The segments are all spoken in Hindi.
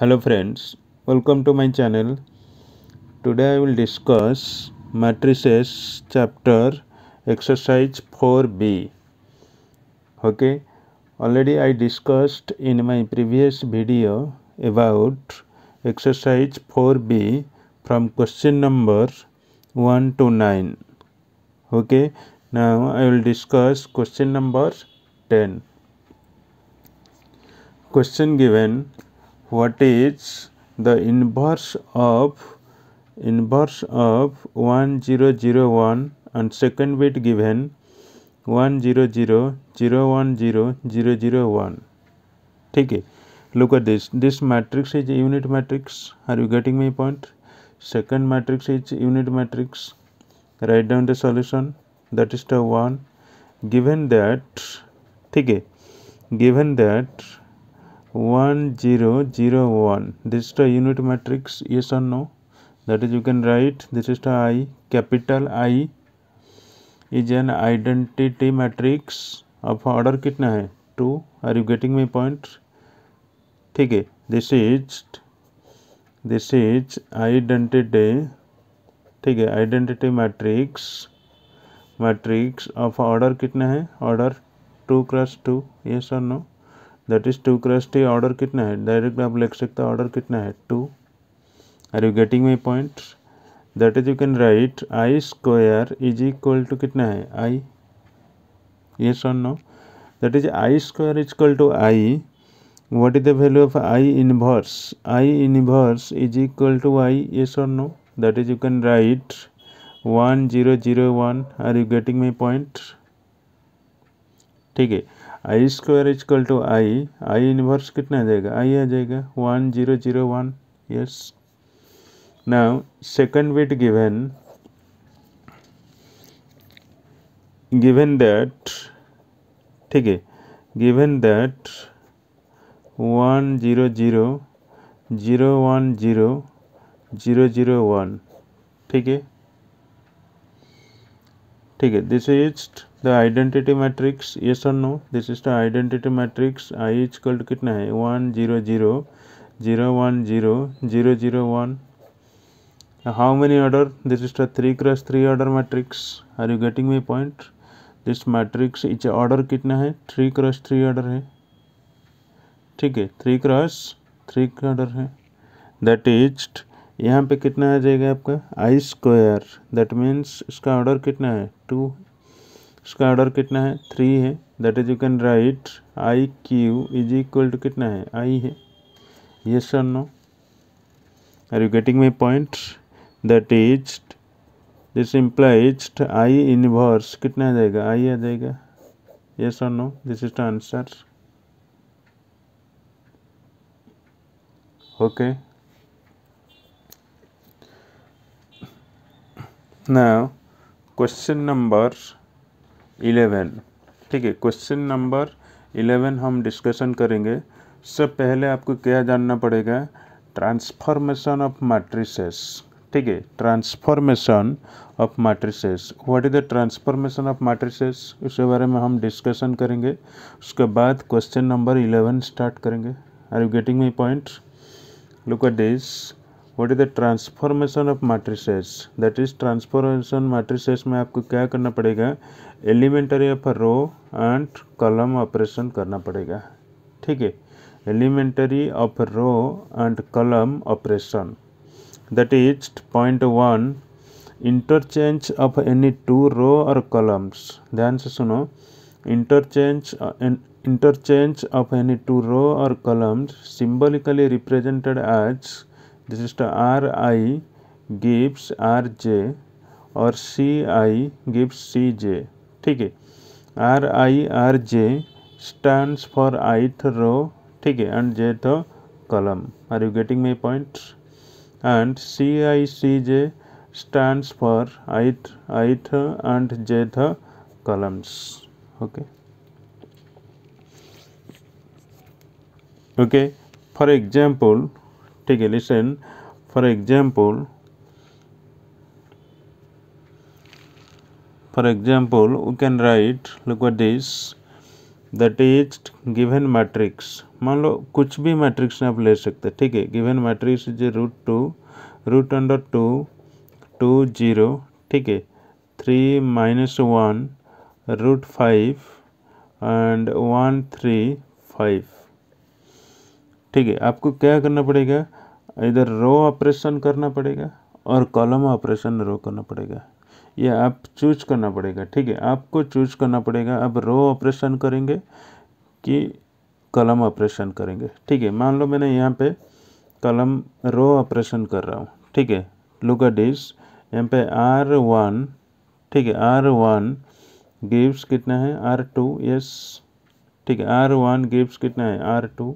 hello friends welcome to my channel today i will discuss matrices chapter exercise 4b okay already i discussed in my previous video about exercise 4b from question number 1 to 9 okay now i will discuss question number 10 question given what is the inverse of inverse of 1001 and second bit given 1000100001 take है look at this this matrix is unit matrix are you getting my point second matrix is unit matrix write down the solution that is the one given that take है given that one zero zero one this is the unit matrix yes or no that is you can write this is the i capital i is an identity matrix of order कितना है two are you getting my point ठीक है this is this is identity ठीक है identity matrix matrix of order कितना है order two cross two yes और no that is two T order कितना है डायरेक्ट आप लिख सकते हो ऑर्डर कितना है two are you getting my point that is you can write I square is equal to कितना है आई ये और no that is I square is equal to I is the I in the I in i is equal to I ये to no that is you can write one zero zero one are you getting my point ठीक है I square is equal to I I inverse कितना आ जाएगा आई आ जाएगा one zero zero one yes now second bit given given that ठीक है given that one zero zero zero one zero zero zero one ठीक है ठीक है this is the identity matrix ये sir no this is the identity matrix I is called कितना है one zero zero zero one zero zero zero one how many order this is the 3 cross 3 order matrix are you getting my point this matrix each order कितना है थ्री क्रस थ्री ऑर्डर है ठीक है 3 cross 3 ऑर्डर है दैट इज यहाँ पे कितना आ जाएगा आपका आई स्क्वायर दैट मीन्स इसका ऑर्डर कितना है टू उसका ऑर्डर कितना है थ्री है that is you can write I cube is equal to कितना है आई है yes sir no are you getting my point that is this implies I inverse कितना आ जाएगा आई आ जाएगा ये sir no this is the answer okay now question number eleven ठीक है क्वेश्चन नंबर इलेवन हम डिस्कशन करेंगे सबसे पहले आपको क्या जानना पड़ेगा ट्रांसफॉर्मेशन ऑफ मैट्रिसेस ठीक है transformation of matrices what is the transformation of matrices उसके बारे में हम डिस्कशन करेंगे उसके बाद क्वेश्चन नंबर इलेवन स्टार्ट करेंगे are you getting my point look at this what is the transformation of matrices that is transformation matrices में आपको क्या करना पड़ेगा elementary of row and column operation करना पड़ेगा ठीक है elementary of row and column operation that is point one interchange of any two row और कलम्स ध्यान से सुनो interchange interchange of any two row और columns symbolically represented as this is R I gives R J और C I gives C J ठीक है R I R J stand for ith row ठीक है and jth column are you getting my point and C I C J stand for ith ith and jth columns okay okay for example ठीक है listen for example For example, we can write, look at this, the text given matrix मान लो कुछ भी मैट्रिक्स में आप ले सकते ठीक है given matrix is root two root under two two zero ठीक है three minus one root five and one three five ठीक है आपको क्या करना पड़ेगा इधर रो ऑपरेशन करना पड़ेगा और कॉलम ऑपरेशन रो करना पड़ेगा ये आप चूज करना पड़ेगा ठीक है आपको चूज करना पड़ेगा अब रो ऑपरेशन करेंगे कि कलम ऑपरेशन करेंगे ठीक है मान लो मैंने यहाँ पे कलम रो ऑपरेशन कर रहा हूँ ठीक है लुक अट दिस यहाँ पे आर वन ठीक है आर वन गिव्स कितना है आर टू यस ठीक है आर वन गिव्स कितना है R two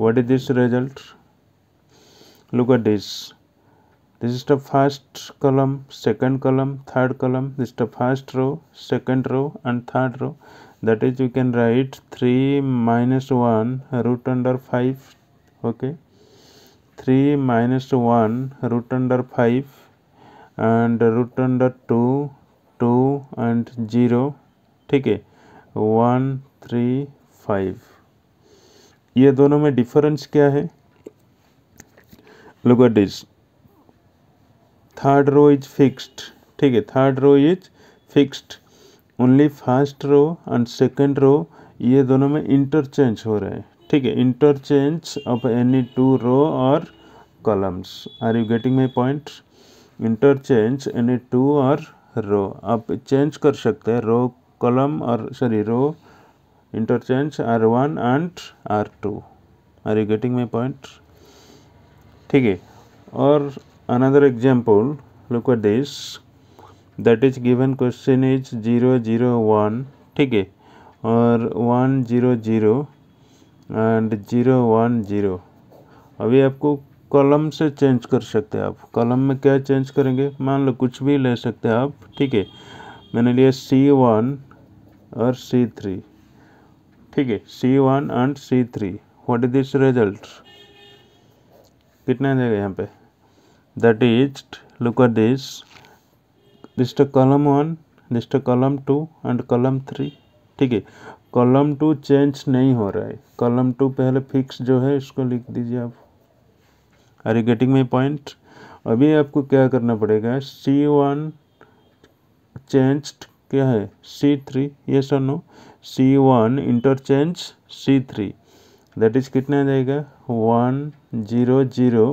what is this result look at this this is the first column second column third column this is the first row second row and third row that is you can write 3 minus 1 root under 5 okay 3 minus 1 root under 5 and root under 2 2 and 0 ठीक है 1 3 5 ये दोनों में डिफरेंस क्या है look at this third row is fixed ठीक है third row is fixed only first row and second row ये दोनों में इंटरचेंज हो रहे हैं ठीक है interchange of any two row और columns are you getting my point interchange any two और रो आप चेंज कर सकते हैं रो कॉलम और sorry row interchange R one and R two are you getting my point ठीक है और another example look at this that is given question is zero zero one ठीक है और one zero zero and zero one zero अभी आपको कॉलम से चेंज कर सकते हैं आप कॉलम में क्या चेंज करेंगे मान लो कुछ भी ले सकते हैं आप ठीक है मैंने लिया सी वन और सी थ्री ठीक है C one and C three what is this result कितना देगा यहाँ पे that is look at this this to column 1 this to column 2 and column 3 ठीक है कॉलम टू चेंज नहीं हो रहा है कॉलम टू पहले फिक्स जो है इसको लिख दीजिए आप are you getting my point अभी आपको क्या करना पड़ेगा सी वन चेंज क्या है सी थ्री ये सुनो no C one interchange C three that is कितना जाएगा वन जीरो जीरो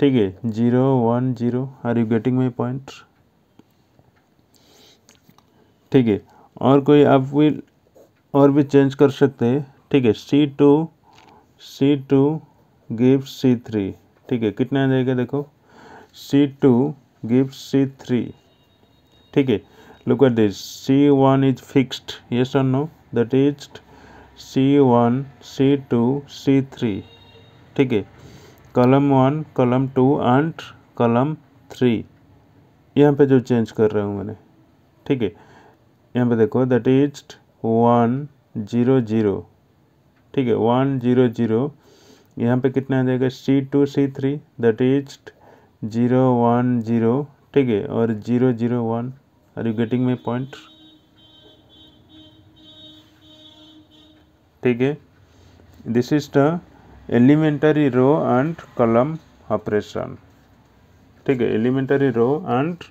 ठीक है zero one zero are you getting my point ठीक है और कोई आप भी और भी चेंज कर सकते हैं ठीक है C two C two give C three ठीक है कितना आ जाएगा देखो C two give C three ठीक है सी वन इज फिक्स्ड ये is no that is C one C two C three ठीक है कलम वन कलम टू एंड कलम थ्री यहाँ पे जो चेंज कर रहा हूँ मैंने ठीक है यहाँ पे देखो that is one zero zero ठीक है वन जीरो जीरो यहाँ पे कितना आ जाएगा C two C three that is zero one zero ठीक है और zero zero one are you getting my point ठीक है this is the elementary row and column operation take elementary row and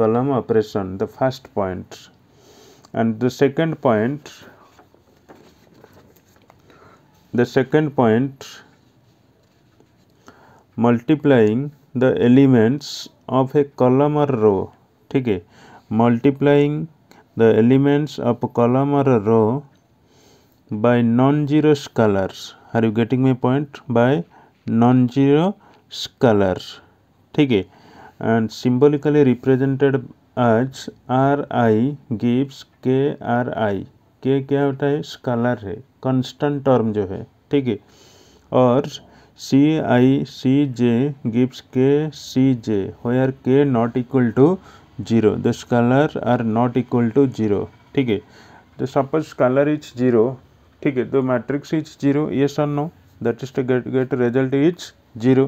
column operation the first point and the second point the second point multiplying the elements of a column or row ठीक है multiplying the elements of column or row by non-zero scalars are you getting my point by non zero scalar ठीक है and symbolically represented as R I gives k R I के क्या होता है स्कलर है कॉन्स्टेंट टर्म जो है ठीक है और C I C J gives k C J R k not equal to zero the scalar are not equal to zero ठीक है तो सपोज स्कलर इज जीरो ठीक है द मैट्रिक्स इज जीरो ये sir no that is get get result is zero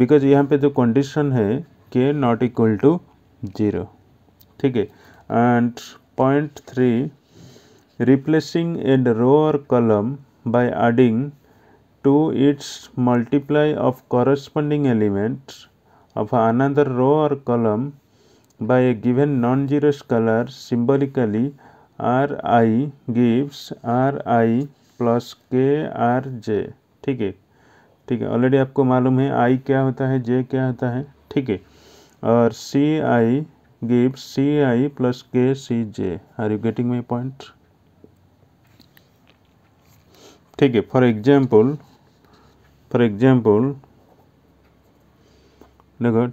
because यहाँ पे जो कंडीशन है के नॉट इक्वल टू जीरो ठीक है and point three replacing and row or column by adding to its multiple of corresponding element of another row or column by a given non zero scalar symbolically R I gives R I plus k R J ठीक है ठीक है ऑलरेडी आपको मालूम है आई क्या होता है जे क्या होता है ठीक है और C I gives C I plus k C J are you getting my point ठीक है फॉर एग्जाम्पल फॉर एग्जाम्पल देखो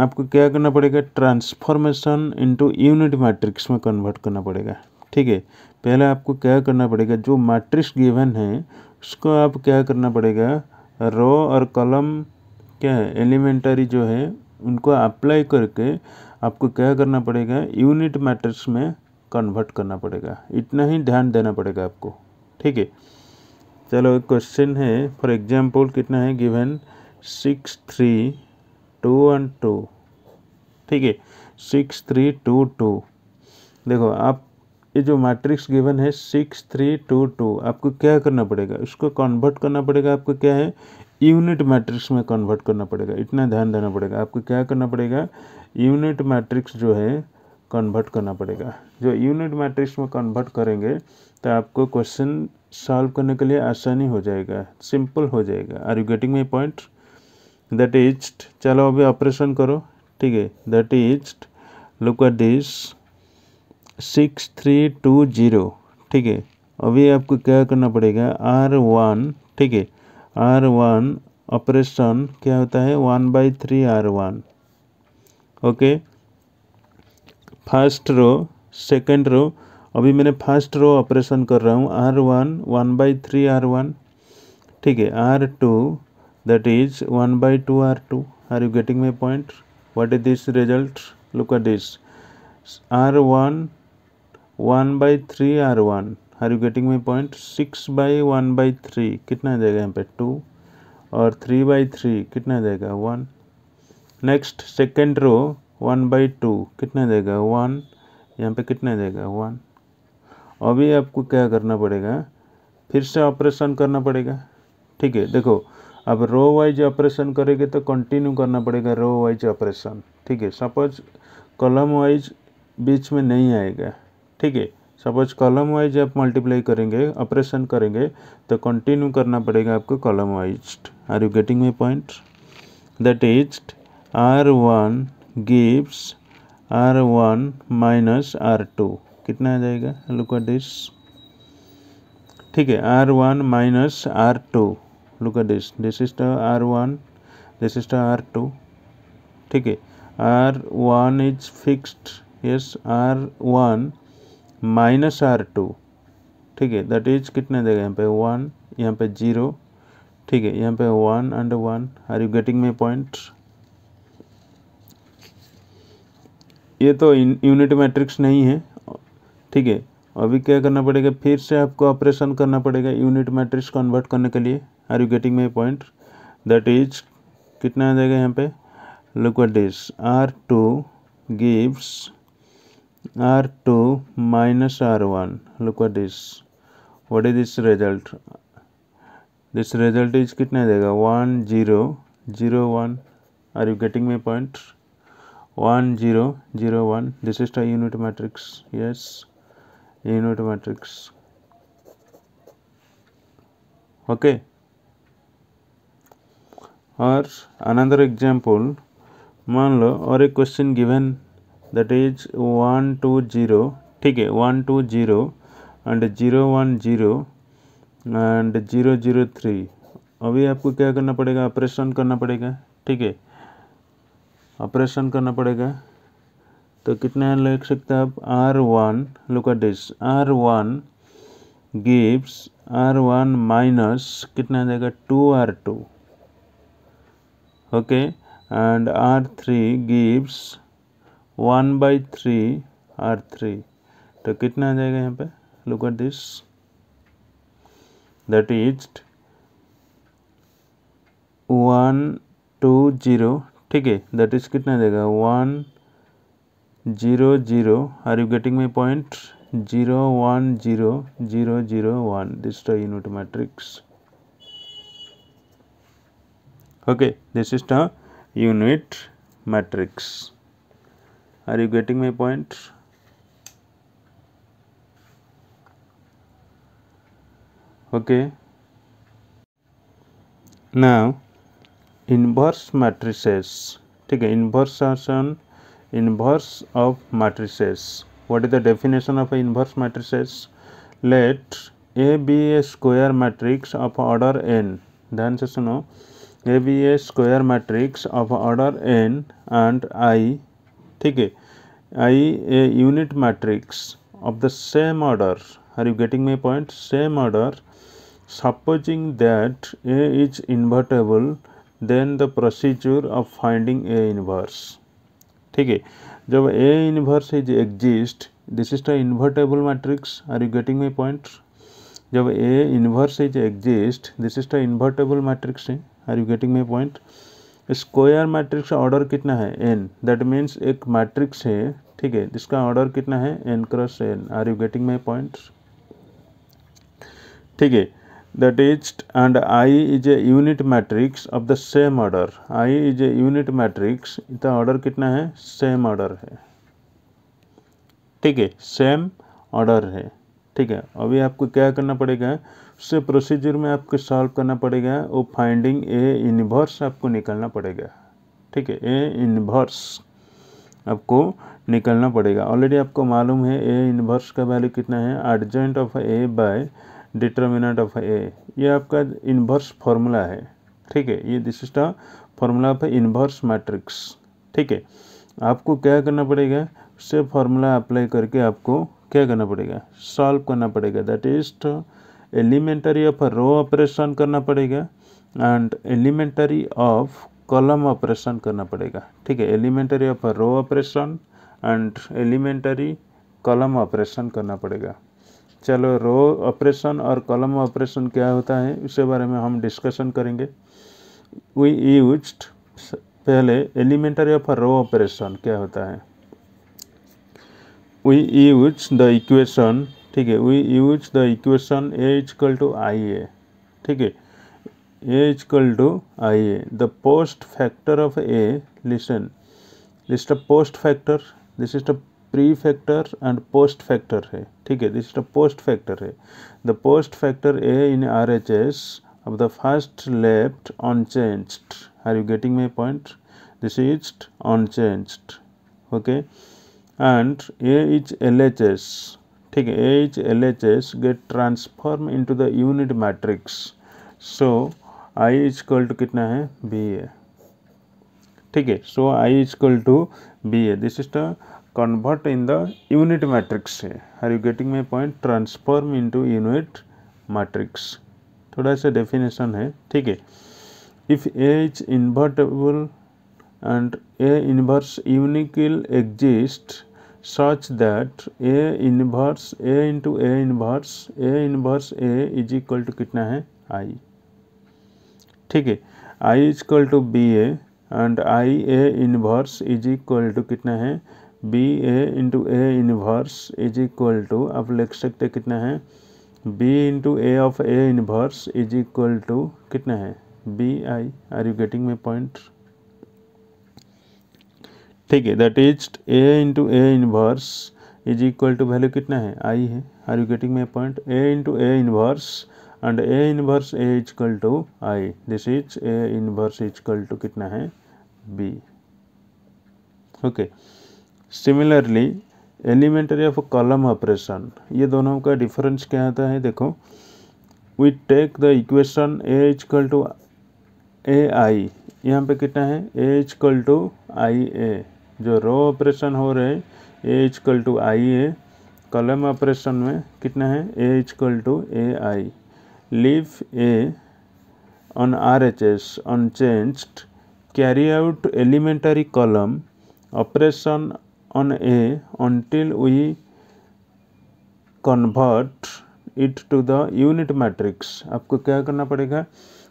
आपको क्या करना पड़ेगा ट्रांसफॉर्मेशन इनटू यूनिट मैट्रिक्स में कन्वर्ट करना पड़ेगा ठीक है पहले आपको क्या करना पड़ेगा जो मैट्रिक्स गिवन है उसको आप क्या करना पड़ेगा रो और कलम क्या है एलिमेंटरी जो है उनको अप्लाई करके आपको क्या करना पड़ेगा यूनिट मैट्रिक्स में कन्वर्ट करना पड़ेगा इतना ही ध्यान देना पड़ेगा आपको ठीक है चलो एक क्वेश्चन है फॉर एग्जाम्पल कितना है given six three two one two ठीक है सिक्स थ्री टू टू देखो आप ये जो मैट्रिक्स गिवन है सिक्स थ्री टू टू आपको क्या करना पड़ेगा इसको कन्वर्ट करना पड़ेगा आपको क्या है यूनिट मैट्रिक्स में कन्वर्ट करना पड़ेगा इतना ध्यान देना पड़ेगा आपको क्या करना पड़ेगा यूनिट मैट्रिक्स जो है कन्वर्ट करना पड़ेगा जो यूनिट मैट्रिक्स में कन्वर्ट करेंगे तो आपको क्वेश्चन सॉल्व करने के लिए आसानी हो जाएगा सिंपल हो जाएगा are you getting my point that is चलो अभी ऑपरेशन करो ठीक है that is look at this six three two zero ठीक है अभी आपको क्या करना पड़ेगा आर वन ठीक है आर वन ऑपरेशन क्या होता है one by three R one okay first row second row अभी मैंने फर्स्ट रो ऑपरेशन कर रहा हूँ R one one by three R one ठीक है R two that is 1 by 2 r2 are you getting my point what is this result look at this r1 1 by 3 r1 are you getting my point six by one by three कितना आ जाएगा यहाँ पे टू और थ्री बाई थ्री कितना आ जाएगा one next second row one by two कितना आ जाएगा वन यहाँ पे कितना आ जाएगा वन अभी आपको क्या करना पड़ेगा फिर से ऑपरेशन करना पड़ेगा ठीक है देखो अब रो वाइज ऑपरेशन करेंगे तो कंटिन्यू करना पड़ेगा रो वाइज ऑपरेशन ठीक है सपोज कॉलम वाइज बीच में नहीं आएगा ठीक है सपोज कॉलम वाइज आप मल्टीप्लाई करेंगे ऑपरेशन करेंगे तो कंटिन्यू करना पड़ेगा आपको column wise are you getting my point that is R one gives R one minus R two कितना आ जाएगा लुक एट दिस ठीक है R one minus R two look at this resistor r1 R r2 ठीक है r1 is fixed yes r1 minus R two ठीक है दैट इज कितने देगा यहाँ पे वन यहाँ पे जीरो ठीक है यहाँ पे one and one are you getting my point ये तो यूनिट मैट्रिक्स नहीं है ठीक है अभी क्या करना पड़ेगा फिर से आपको ऑपरेशन करना पड़ेगा यूनिट मैट्रिक्स कन्वर्ट करने के लिए are you getting my point that is कितना आ जाएगा यहाँ पे look at this R two gives R two minus R one look at this what is this result this result is कितना आ जाएगा one zero zero one are you getting my point one zero zero one this is the unit matrix yes unit matrix okay और अनदर एग्जाम्पल मान लो और एक question given that is one two zero ठीक है one two zero and zero one zero and zero zero three अभी आपको क्या करना पड़ेगा ऑपरेशन करना पड़ेगा ठीक है ऑपरेशन करना पड़ेगा तो कितना लिख सकते हैं आप R one look at this R one gives R one minus कितना आ जाएगा two R two okay and R3 gives 1 by 3 R3 तो कितना आ जाएगा यहाँ पे look at this that is one two zero ठीक है दैट इज कितना आ जाएगा one zero zero are you getting my point zero one zero zero zero one this unit matrix okay this is the unit matrix are you getting my point okay now inverse matrices Okay, inversion inverse of matrices what is the definition of inverse matrices let a be a square matrix of order n ध्यान से सुनो A be a square matrix of order n and I ठीक है I a unit matrix of the same order are you getting my point same order supposing that A is invertible then the procedure of finding A inverse ठीक है जब A inverse is exist this is the invertible matrix are you getting my point जब A inverse is exist this is the invertible matrix है are you getting my point square matrix का ऑर्डर कितना है एन दैट मीन्स एक मैट्रिक्स है ठीक है जिसका ऑर्डर कितना है n cross n are you getting my point ठीक है that is and I is a unit matrix of the same order I is a unit matrix इसका ऑर्डर कितना है सेम ऑर्डर है ठीक है सेम ऑर्डर है ठीक है अभी आपको क्या करना पड़ेगा उससे प्रोसीजर में आपको सॉल्व करना पड़ेगा वो फाइंडिंग ए इनवर्स आपको निकलना पड़ेगा ठीक है ए इनवर्स आपको निकलना पड़ेगा ऑलरेडी आपको मालूम है ए इनवर्स का वैल्यू कितना है adjoint of A by determinant of A ये आपका इनवर्स फॉर्मूला है ठीक है ये this is the formula of inverse matrix ठीक है आपको क्या करना पड़ेगा उससे फॉर्मूला अप्लाई करके आपको क्या करना पड़ेगा सॉल्व करना पड़ेगा that is elementary of row operation करना पड़ेगा and elementary of column operation करना पड़ेगा ठीक है elementary of row operation and elementary column operation करना पड़ेगा चलो रो ऑपरेशन और कॉलम ऑपरेशन क्या होता है उसके बारे में हम डिस्कशन करेंगे वी यूज पहले एलिमेंटरी ऑफ रो ऑपरेशन क्या होता है we use the equation ठीक है we use the equation a is equal to i a ठीक है a is equal to i a the post factor of a listen this is a post factor this is a pre factor and post factor है ठीक है this is a post factor है the post factor a in RHS of the first left unchanged are you getting my point this is unchanged okay and A each L L H S ठीक है H S get transform into the unit matrix so I is is to कितना है बी ए ठीक है so I is equal to B A this is the convert in the unit matrix है are you getting my point transform into unit matrix थोड़ा सा डेफिनेशन है ठीक है if A is invertible and A inverse unique will exist such that A inverse A into A inverse A inverse A is equal to कितना है आई ठीक है I is equal to B A and I A inverse is equal to कितना है B A into A inverse is equal to आप लिख सकते कितना है B into A of A inverse is equal to कितना है B I are you getting my point ठीक है the test A into A inverse is equal to value कितना है आई है are you getting my point A into A inverse and A inverse A is equal to I this is A inverse is equal to कितना है B okay similarly elementary of column operation ये दोनों का डिफरेंस क्या आता है देखो we take the equation A is equal to A I यहाँ पे कितना है ए इजकल टू आई ए जो रो ऑपरेशन हो रहे ए इजकल टू आई ए कलम ऑपरेशन में कितना है A is equal to A I leave A on R H S unchanged carry out elementary column operation on A until we convert it to the unit matrix आपको क्या करना पड़ेगा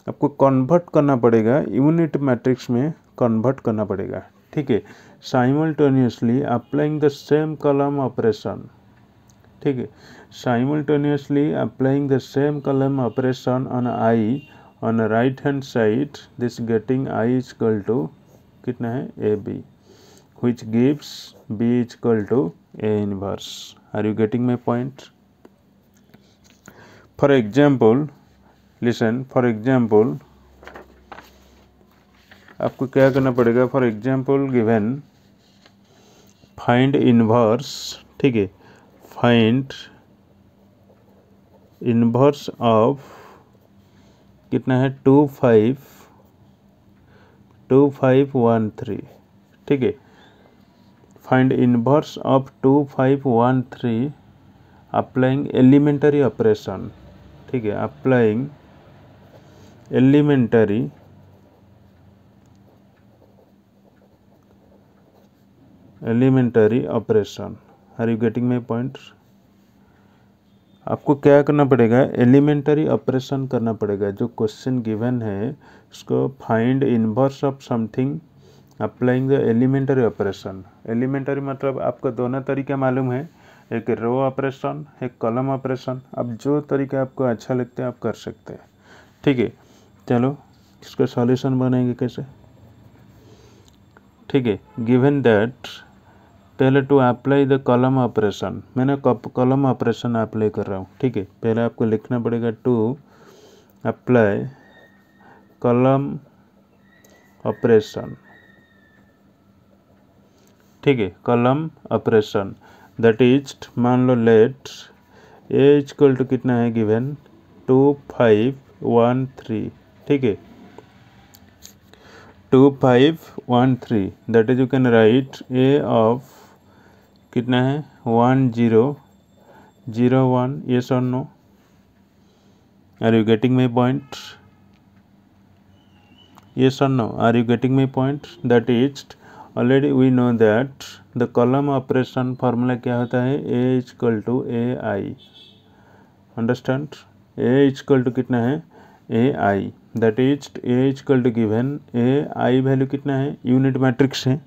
आपको कन्वर्ट करना पड़ेगा यूनिट मैट्रिक्स में कन्वर्ट करना पड़ेगा ठीक है simultaneously applying the same column operation ठीक है simultaneously applying the same column operation on I on right hand side this getting I is equal to कितना है A B which gives B is equal to A inverse are you getting my point for example listen for example आपको क्या करना पड़ेगा for example given find inverse ठीक है फाइंड इनवर्स ऑफ कितना है two five two five one three ठीक है find inverse of two five one three applying elementary operation ठीक है applying elementary elementary operation are you getting my point आपको क्या करना पड़ेगा एलिमेंटरी ऑपरेशन करना पड़ेगा जो क्वेश्चन गिवन है उसको find inverse of something applying the elementary operation elementary मतलब आपको दोनों तरीके मालूम है एक रो ऑपरेशन एक कॉलम ऑपरेशन अब जो तरीका आपको अच्छा लगता है आप कर सकते हैं ठीक है चलो इसका सॉल्यूशन बनाएंगे कैसे ठीक है गिवन दैट पहले to apply the column operation मैंने कॉलम ऑपरेशन अप्लाई कर रहा हूँ ठीक है पहले आपको लिखना पड़ेगा टू अप्लाई कॉलम ऑपरेशन ठीक है कॉलम ऑपरेशन दैट इज मान लो लेट ए इक्वल टू कितना है given two five one three ठीक है two five one three that is you can write A of कितना है one zero zero one yes और no are you getting my point yes और no are you getting my point that is already we know that the column operation formula क्या होता है A is equal to A I understand A is equal to कितना है A I that is A is equal to given A I value कितना है यूनिट मैट्रिक्स है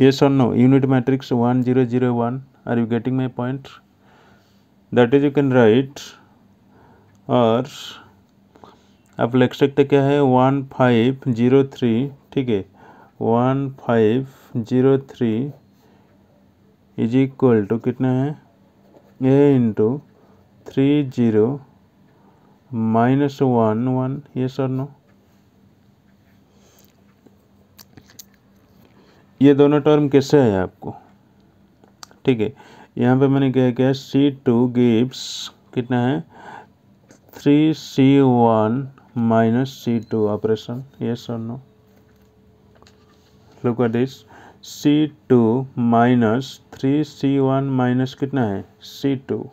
yes or no unit matrix 1 0 0 1 are you getting my point that is you can write और आप लिख सकते क्या है वन फाइव जीरो थ्री ठीक है one five zero three is equal to कितना है A into three zero minus one one yes sir no ये दोनों टर्म कैसे है आपको ठीक है यहाँ पे मैंने क्या किया सी टू गिव्स कितना है three C one minus C two operation yes sir no look this C two minus three C one minus कितना है सी टू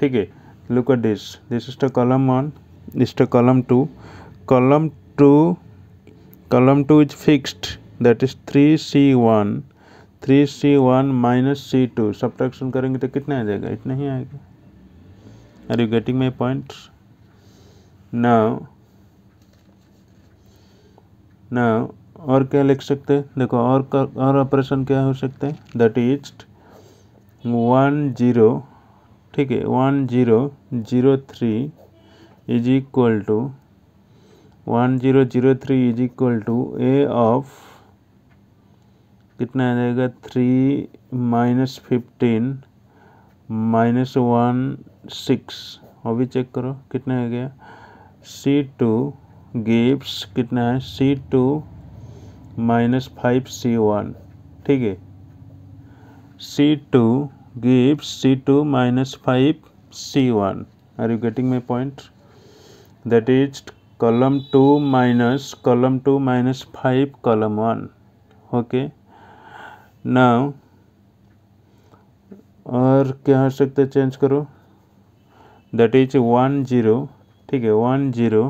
ठीक है look this this is the column one this the column two column two column two is fixed that is three C one three C one minus C two subtraction करेंगे तो कितना आ जाएगा इतना ही आएगा are you getting my point now now और क्या लिख सकते हैं देखो और का और ऑपरेशन क्या हो सकता है दैट इज वन जीरो ठीक है one zero zero three is equal to one zero zero three is equal to A of कितना आ जाएगा three minus fifteen minus one six अभी भी चेक करो कितना आ गया सी टू गिप्स कितना है C two minus five C one ठीक है C two gives C two minus five C one are you getting my point is column two minus column two minus five column one okay okay now और क्या हो सकता है चेंज करो दैट इज वन जीरो ठीक है one zero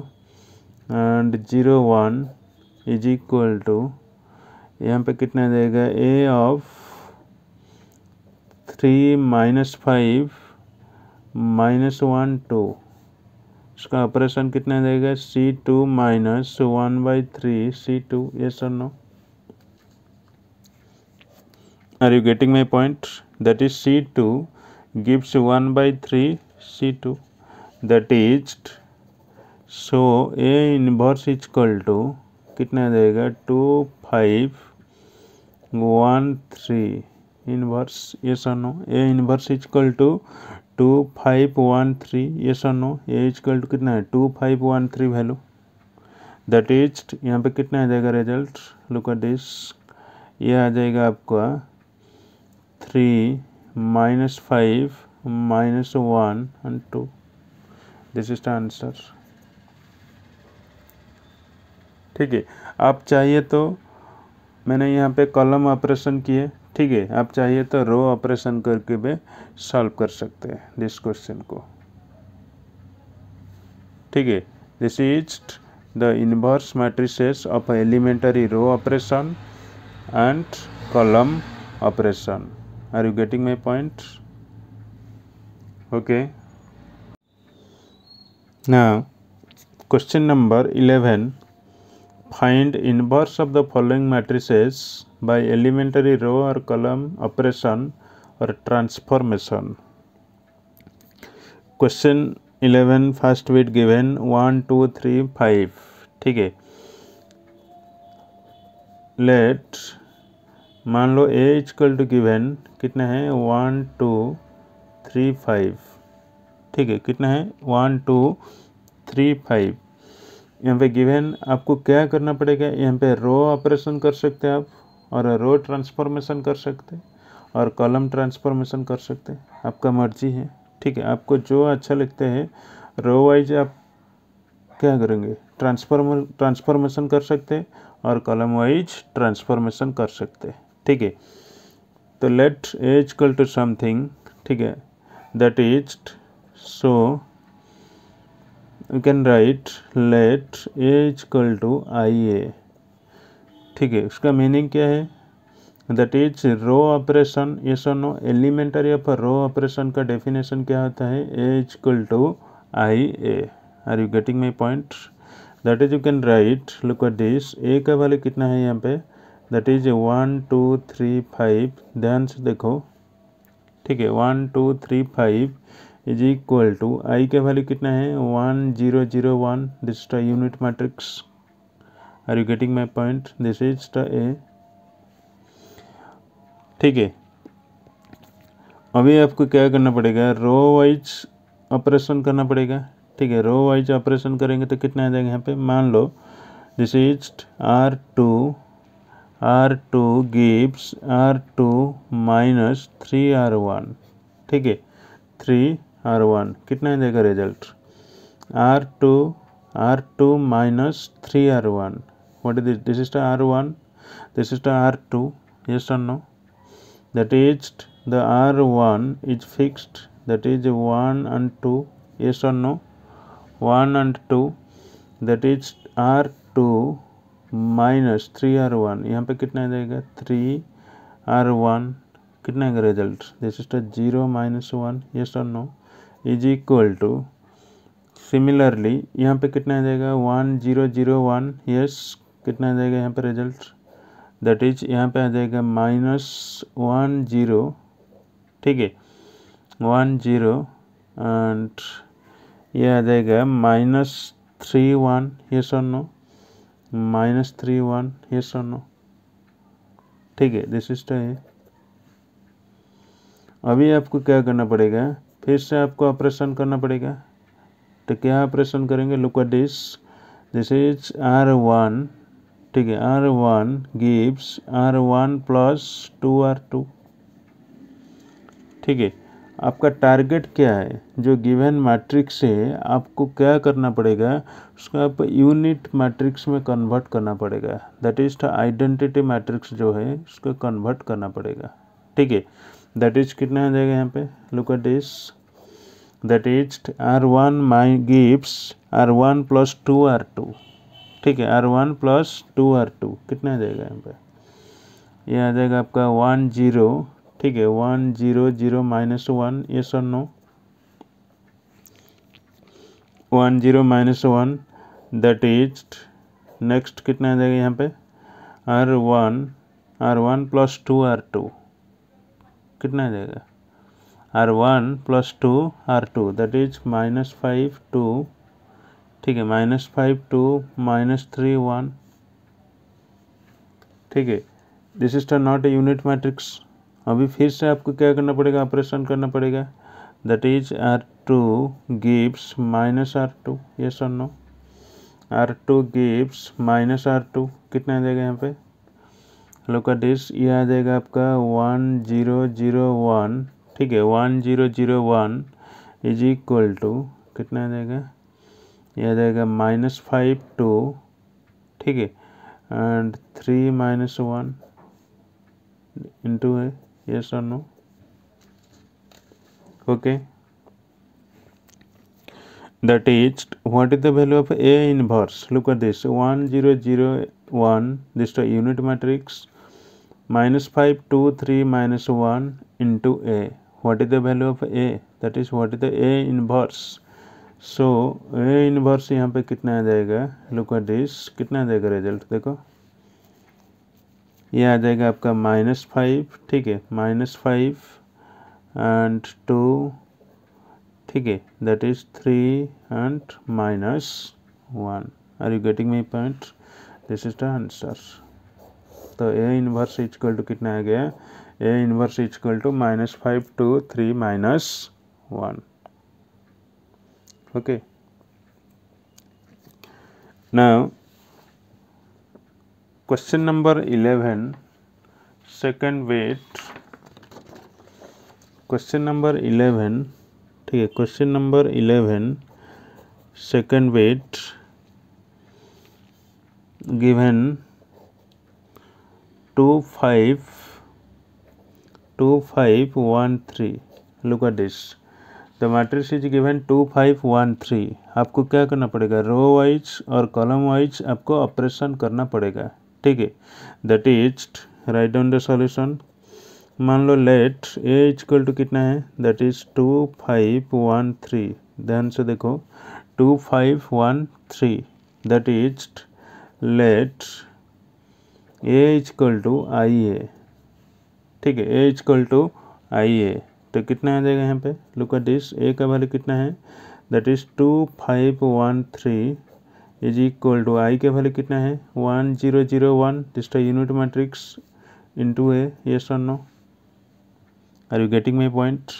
and zero one is equal to यहाँ पे कितना जाएगा A of three minus five minus one two इसका ऑपरेशन कितना जाएगा C two minus one by three C two yes sir no Are you getting my point? That is C2 gives 1 by 3 C2. That is so A inverse is equal to कितना जाएगा two five one three inverse yes or no A inverse is equal to two five one three yes or no A is equal to कितना है two five one three value that is यहाँ पे कितना आ जाएगा रिजल्ट लुक एट दिस ये आ जाएगा आपका three minus five minus one and two this is the answer ठीक है आप चाहिए तो मैंने यहाँ पे कॉलम ऑपरेशन किए ठीक है आप चाहिए तो रो ऑपरेशन करके भी सॉल्व कर सकते हैं दिस क्वेश्चन को ठीक है this is the inverse matrices of elementary row operation and column operation are you getting my point okay now question number 11 find inverse of the following matrices by elementary row or column operation or transformation question 11 first weight given 1 2 3 5 ठीक let मान लो ए इजकल टू गिवेन कितना है वन टू थ्री फाइव ठीक है कितना है वन टू थ्री फाइव यहाँ पे गिवेन आपको क्या करना पड़ेगा यहाँ पे रो ऑपरेशन कर सकते हैं आप और रो ट्रांसफॉर्मेशन कर सकते और कॉलम ट्रांसफॉर्मेशन कर सकते आपका मर्जी है ठीक है आपको जो अच्छा लगता है रो वाइज आप क्या करेंगे ट्रांसफॉर्मर ट्रांसफॉर्मेशन कर सकते और कॉलम वाइज ट्रांसफॉर्मेशन कर सकते ठीक है तो let equal to something ठीक है that is so you can write let equal to I A ठीक है उसका मीनिंग क्या है that is row operation yes no elementary of row operation का डेफिनेशन क्या होता है equal to I A are you getting my point that is you can write look at this A का वाले कितना है यहाँ पे that is one two three five ध्यान से देखो ठीक है one two three five is equal to I का वैल्यू कितना है one zero zero one this the unit matrix are you getting my point this is the A ठीक है अभी आपको क्या करना पड़ेगा रो वाइज ऑपरेशन करना पड़ेगा ठीक है रो वाइज ऑपरेशन करेंगे तो कितना आ जाएगा यहाँ पे मान लो this is R two R two gives R two minus three R one ठीक है थ्री आर वन कितना जाएगा result R two R two minus three R one what is this this is R one this is R two yes sir no that is the R one is fixed that is one and two yes no one and two that is R two minus three R one यहाँ पर कितना आ जाएगा थ्री आर वन कितना आएगा result this is the zero minus one yes sir no is equal to similarly यहाँ पे कितना आ जाएगा one zero zero one yes कितना आ जाएगा यहाँ पे रिजल्ट दैट इज यहाँ पे आ जाएगा माइनस वन जीरो ठीक है वन जीरो एंड ये आ जाएगा माइनस थ्री वन यस और no minus three one yes और नो ठीक है दिस इज द अभी आपको क्या करना पड़ेगा फिर से आपको ऑपरेशन करना पड़ेगा तो क्या ऑपरेशन करेंगे look at this this is R one ठीक है R one gives R one plus two R two ठीक है आपका टारगेट क्या है जो गिवन मैट्रिक्स है आपको क्या करना पड़ेगा उसको आप यूनिट मैट्रिक्स में कन्वर्ट करना पड़ेगा दैट इज आइडेंटिटी मैट्रिक्स जो है उसको कन्वर्ट करना पड़ेगा ठीक है दैट इज कितना आ जाएगा यहाँ पे look at this that is R one my gives R one plus two R two ठीक है R one plus two R two कितना आ जाएगा यहाँ पे ये यह आ जाएगा आपका वन जीरो ठीक है one zero zero minus one yes sir no one zero minus one that is next कितना आ जाएगा यहाँ पे R one R one plus two R two कितना आ जाएगा R one plus two R two that is minus five two ठीक है minus five two minus three one ठीक है this is not a unit matrix अभी फिर से आपको क्या करना पड़ेगा ऑपरेशन करना पड़ेगा that is R two gives minus R two yes sir no R two gives minus R two कितना आ जाएगा यहाँ पे लोका डिस ये आ जाएगा आपका वन जीरो जीरो वन ठीक है one zero zero one is equal to कितना आ जाएगा ये आ जाएगा माइनस फाइव टू ठीक है and three minus one into है yes or no okay the text what is the value of a inverse look at this 1001 this is the unit matrix minus 5 2 3 minus 1 into a what is the value of a that is what is the a inverse so A inverse यहाँ पे कितना आ जाएगा लुक एट दिस कितना आ जाएगा रिजल्ट देखो ये आ जाएगा आपका माइनस फाइव ठीक है माइनस फाइव एंड टू ठीक है that is three and minus one are you getting my point this is the answer तो ए इन्वर्स इजक्वल टू कितना आ गया A inverse is equal to minus five two three minus one okay now question number eleven second wait question number eleven ठीक है question number eleven second wait given two five two five one three look at this the matrix is given two five one three आपको क्या करना पड़ेगा रो वाइज और कॉलम वाइज आपको ऑपरेशन करना पड़ेगा ठीक है that is write down the solution मान लो लेट ए इक्वल टू कितना है that is two five one three ध्यान से देखो two five one three that is let A equal to I A ठीक है ए इक्वल टू आई ए तो कितना आ जाएगा यहाँ पे लुक एट दिस ए का वैल्यू कितना है that is two five one three is equal to I के वैल्यू कितना है वन जीरो जीरो वन जिसका यूनिट मैट्रिक्स इनटू है yes sir no are you getting my point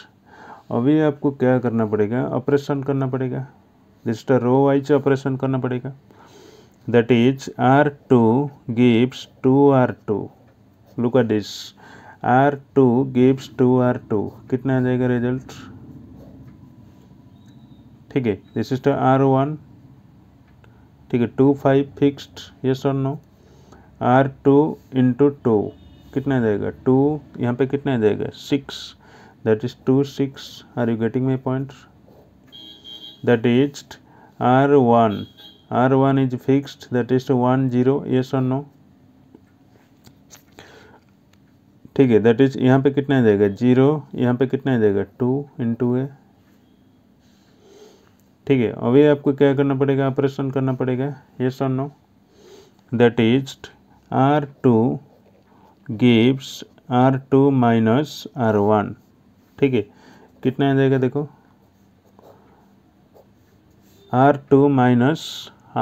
अभी आपको क्या करना पड़ेगा ऑपरेशन करना पड़ेगा जिसका रो वाइज ऑपरेशन करना पड़ेगा that is R two gives two R two look at this R two gives two R two कितना आ जाएगा रिजल्ट ठीक है this is the R one ठीक है two five fixed yes sir no R two into two कितना जाएगा टू यहाँ पे कितना जाएगा six that is two six are you getting my point that is R one R one is fixed that is one zero ये सर नो ठीक है दैट इज यहाँ पे कितना जाएगा जीरो यहाँ पे कितना जाएगा टू इंटू ए ठीक है अभी आपको क्या करना पड़ेगा ऑपरेशन करना पड़ेगा yes sir no that is R two gives R two minus R one ठीक है कितना आ जाएगा देखो R two minus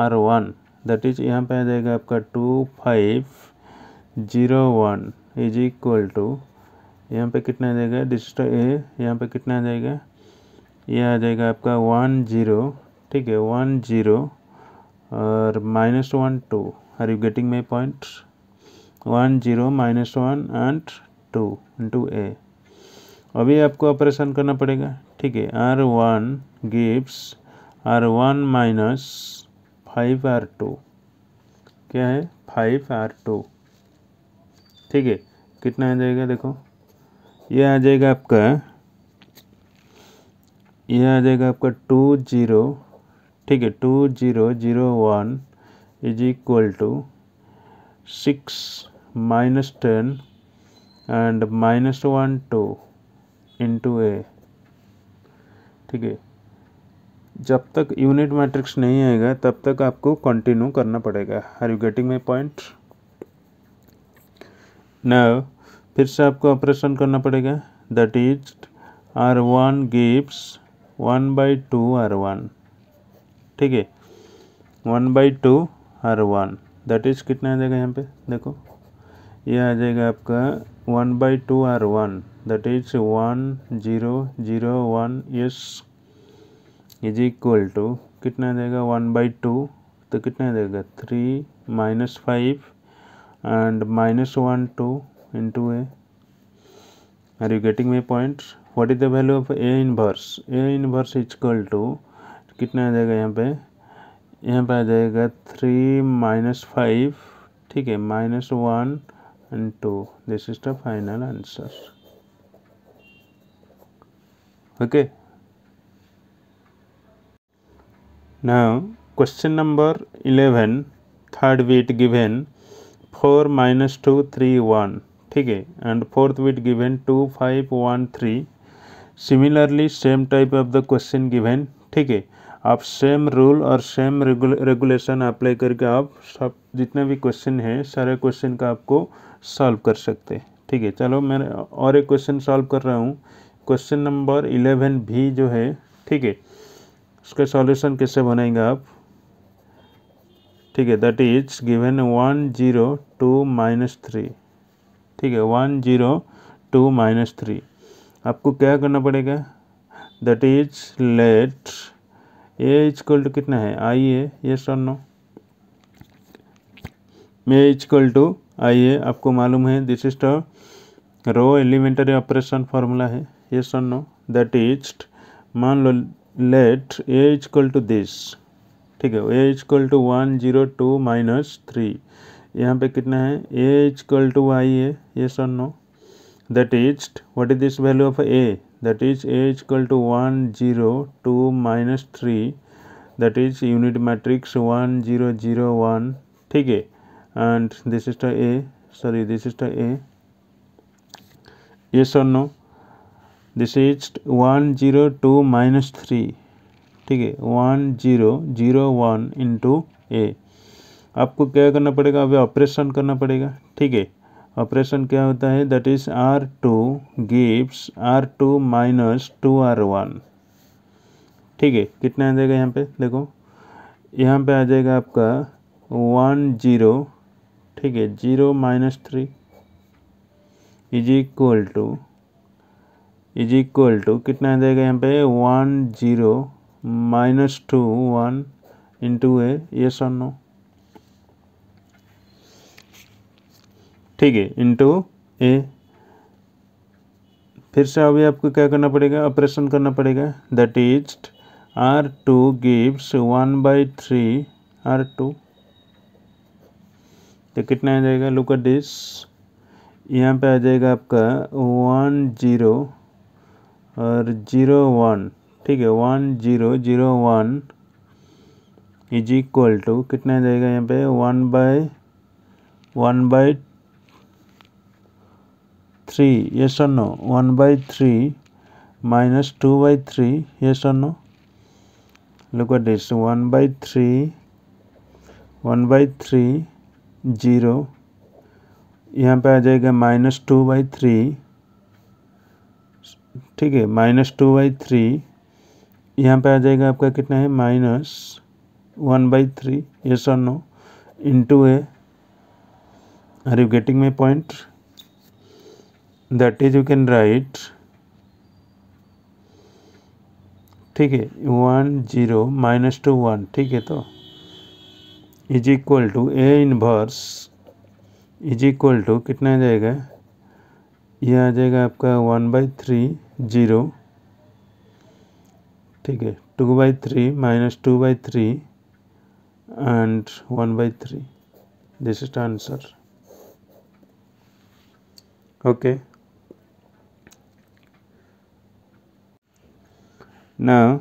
R one that is यहाँ पे आ जाएगा आपका two five zero one is equal to यहाँ पे कितना आ जाएगा डिस्ट ए यहाँ पे कितना आ जाएगा ये आ जाएगा आपका वन जीरो ठीक है वन जीरो और minus one two are you getting my point one zero minus one and two into A अभी आपको ऑपरेशन करना पड़ेगा ठीक है R one gives R one minus five R two क्या है फाइव आर टू ठीक है कितना आ जाएगा देखो ये आ जाएगा आपका यह आ जाएगा आपका टू जीरो ठीक है two zero zero one is equal to six minus ten and minus one two into A ठीक है जब तक यूनिट मैट्रिक्स नहीं आएगा तब तक आपको कंटिन्यू करना पड़ेगा are you getting my point now फिर से आपको ऑपरेशन करना पड़ेगा that is R one gives one by two R one ठीक है one by two R one that is कितना आ जाएगा यहाँ पे देखो ये आ जाएगा आपका one by two R one that is one zero zero one yes is equal to कितना आ जाएगा वन बाई टू तो कितना आ जाएगा three minus five and minus one two into A are you getting my points what is the value of A inverse A inverse equal to कितना आ जाएगा यहाँ पे यहाँ पे आ जाएगा थ्री माइनस फाइव ठीक है minus one and two this is the final answer okay now question number eleven third bit given four minus two three one ठीक है and fourth bit given two five one three similarly same type of the question given ठीक है आप सेम रूल और सेम रेगुलेशन अप्लाई करके आप सब जितने भी क्वेश्चन हैं सारे क्वेश्चन का आपको सॉल्व कर सकते हैं ठीक है चलो मैं और एक क्वेश्चन सॉल्व कर रहा हूँ क्वेश्चन नंबर इलेवन भी जो है ठीक है उसका सॉल्यूशन कैसे बनाएंगे आप ठीक है that is given one zero two minus three ठीक है one zero two minus three आपको क्या करना पड़ेगा that is let A is equal to कितना है I A yes sir no A is equal to I A आपको मालूम है this is the row elementary operation formula है yes sir no that is मान लो let A is equal to this ठीक है A is equal to one zero two minus three यहाँ पे कितना है A is equal to I A yes sir no that is what is this value of a that is a is equal to 1 0 2 minus 3 that is unit matrix 1 0 0 1 ठीक है and this is the a sorry this is the a yes or no this is 1 0 2 minus 3 ठीक है one zero zero one into A आपको क्या करना पड़ेगा अभी ऑपरेशन करना पड़ेगा ठीक है ऑपरेशन क्या होता है that is R two gives R two minus two R one ठीक है कितना आ जाएगा यहाँ पे देखो यहाँ पे आ जाएगा आपका वन जीरो ठीक है zero minus three is equal to is equal to कितना आ जाएगा यहाँ पे one zero minus two one into A yes or ठीक है इंटू ए फिर से अभी आपको क्या करना पड़ेगा ऑपरेशन करना पड़ेगा that is R two gives one by three R two तो कितना आ जाएगा लुक एट दिस यहाँ पे आ जाएगा आपका वन जीरो और जीरो वन ठीक है one zero zero one is equal to कितना आ जाएगा यहाँ पे one by one by three yes or no one by three minus two by three yes or no look at this 1 by 3 1 by 3 यहाँ पे आ जाएगा माइनस टू बाई थ्री ठीक है माइनस टू बाई थ्री यहाँ पे आ जाएगा आपका कितना है minus one by three yes sir no into है are you getting my point that is you can write ठीक है one zero minus two one ठीक है तो is equal to A inverse is equal to कितना आ जाएगा ये आ जाएगा आपका वन बाई थ्री जीरो ठीक है two by three minus two by three and one by three this is answer okay Now,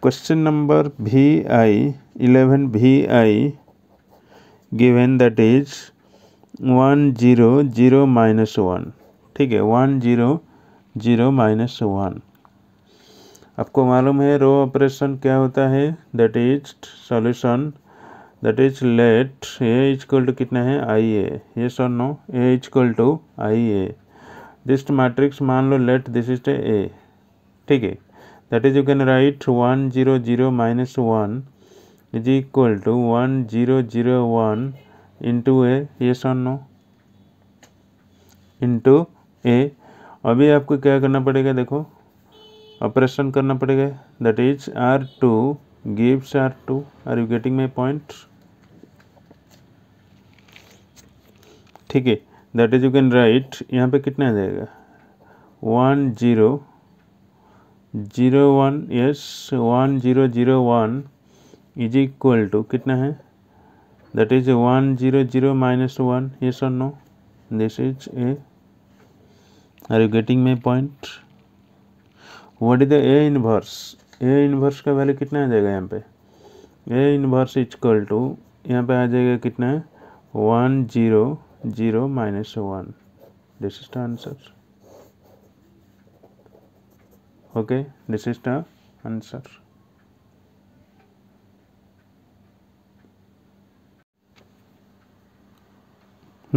question number VI, 11 VI given that is 1 0 0 minus 1. ठीक है 1 0 0 minus 1. आपको मालूम है रो ऑपरेशन क्या होता है that is solution that is let A equal to कितना है I A yes sir no A equal to I A this matrix मान लो लेट दिस इज ए ठीक है that is you can write 100 minus 1 is equal to 1001 into a yes or no into A अभी आपको क्या करना पड़ेगा देखो ऑपरेशन करना पड़ेगा that is R two gives R two are you getting my point ठीक है that is you can write यहाँ पे कितना आ जाएगा one zero zero one yes one zero zero one is equal to कितना है that is one zero zero minus one yes sir no this is A are you getting my point what is the A inverse A inverse का वैल्यू कितना आ जाएगा यहाँ पे ए इनवर्स इक्वल टू यहाँ पे आ जाएगा कितना है one zero zero minus one this is the answer okay this is the answer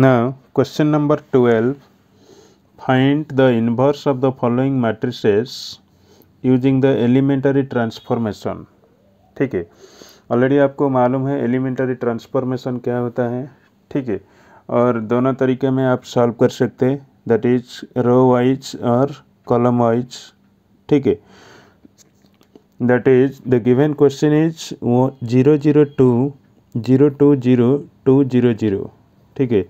now question number 12 find the inverse of the following matrices using the elementary transformation ठीक है ऑलरेडी आपको मालूम है एलिमेंटरी ट्रांसफॉर्मेशन क्या होता है ठीक है और दोनों तरीके में आप सॉल्व कर सकते हैं दैट इज रो वाइज और कॉलम वाइज ठीक है that is the given question is वो zero zero two zero two zero two zero zero ठीक है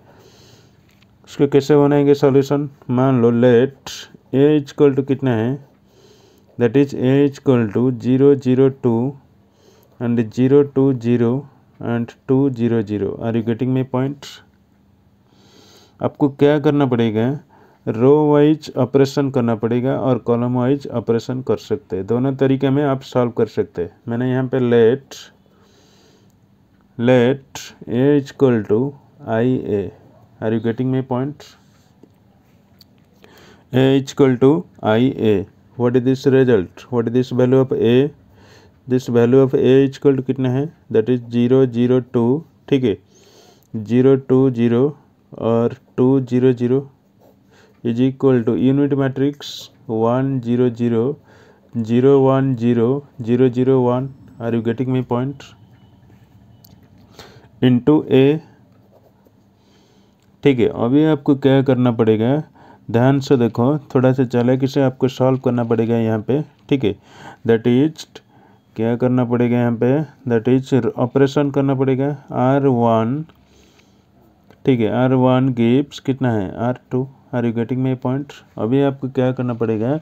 उसको कैसे बनाएंगे सॉल्यूशन मान लो लेट ए इजक्वल टू कितना है that is A is equal to zero zero two and zero two zero and two zero zero are you getting my point आपको क्या करना पड़ेगा रो वाइज ऑपरेशन करना पड़ेगा और कॉलम वाइज ऑपरेशन कर सकते हैं दोनों तरीके में आप सॉल्व कर सकते हैं मैंने यहाँ पे let let A is equal to I A are you getting my point A is equal to I A is this result result is this value of A this value of A is is equal to कितना है that is zero zero two ठीक है जीरो टू जीरो और two zero zero is equal to unit matrix one zero zero zero one zero zero zero one are you getting my point into A ठीक है अभी आपको क्या करना पड़ेगा ध्यान से देखो थोड़ा सा चालाकी से आपको सॉल्व करना पड़ेगा यहाँ पे ठीक है दैट इज क्या करना पड़ेगा यहाँ पे दैट इज ऑपरेशन करना पड़ेगा आर वन ठीक है आर वन गिप्स कितना है R two are you getting my point अभी आपको क्या करना पड़ेगा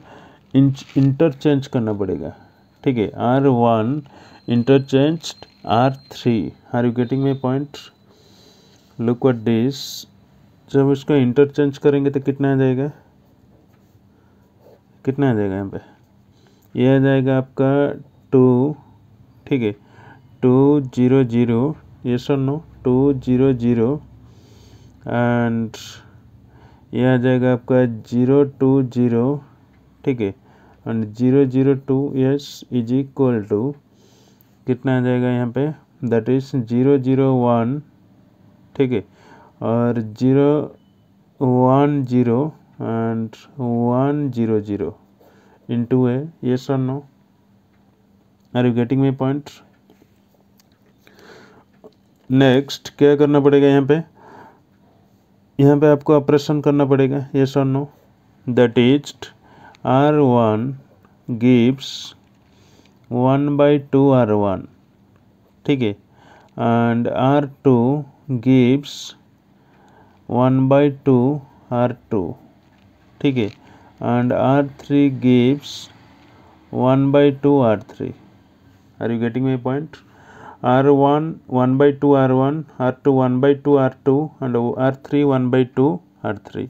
इंटरचेंज करना पड़ेगा ठीक है R one interchange R three are you getting my point look what this जब इसको इंटरचेंज करेंगे तो कितना आ जाएगा कितना आ जाएगा यहाँ पे ये यह आ जाएगा आपका टू ठीक है टू जीरो जीरो ये sir no two zero zero and ये आ जाएगा आपका जीरो टू जीरो ठीक है and zero zero two yes is equal to कितना आ जाएगा यहाँ पे that is zero zero one ठीक है और zero one zero and one zero zero into है यस और no are you getting my point next क्या करना पड़ेगा यहाँ पे यहाँ पे आपको ऑपरेशन करना पड़ेगा ये और no the is R one gives one by two R one ठीक है and R two gives one by two R two ठीक है and R three gives one by two R three are you getting my point R1 1 by 2 R1, R2 1 by 2 R2 and R3 1 by 2 R3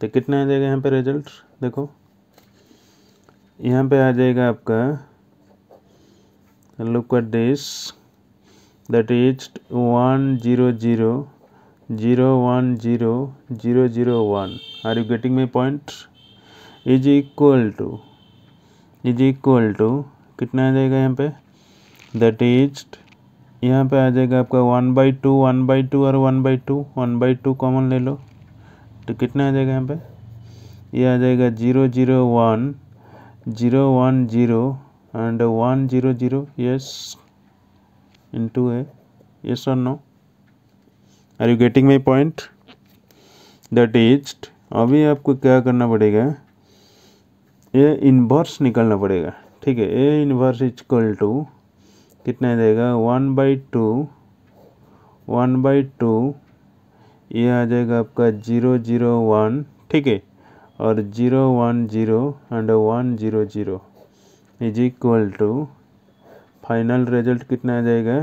तो कितना आ जाएगा यहाँ पे रिजल्ट देखो यहाँ पे आ जाएगा आपका look at this that is one zero zero zero one zero zero zero one are you getting my point is equal to is equal to कितना आ जाएगा यहाँ पे दैट इज यहाँ पे आ जाएगा आपका one by two one by two और one by two one by two common ले लो तो कितना आ जाएगा यहाँ पे ये आ जाएगा zero zero one zero one zero and one zero zero yes two है यस और no are you getting my point that is अभी आपको क्या करना पड़ेगा ये इन्वर्स निकालना पड़ेगा ठीक है A inverse is equal to कितना जाएगा one by two one by two ये आ जाएगा आपका जीरो जीरो वन ठीक है और zero one zero and one zero zero is equal to final result कितना आ जाएगा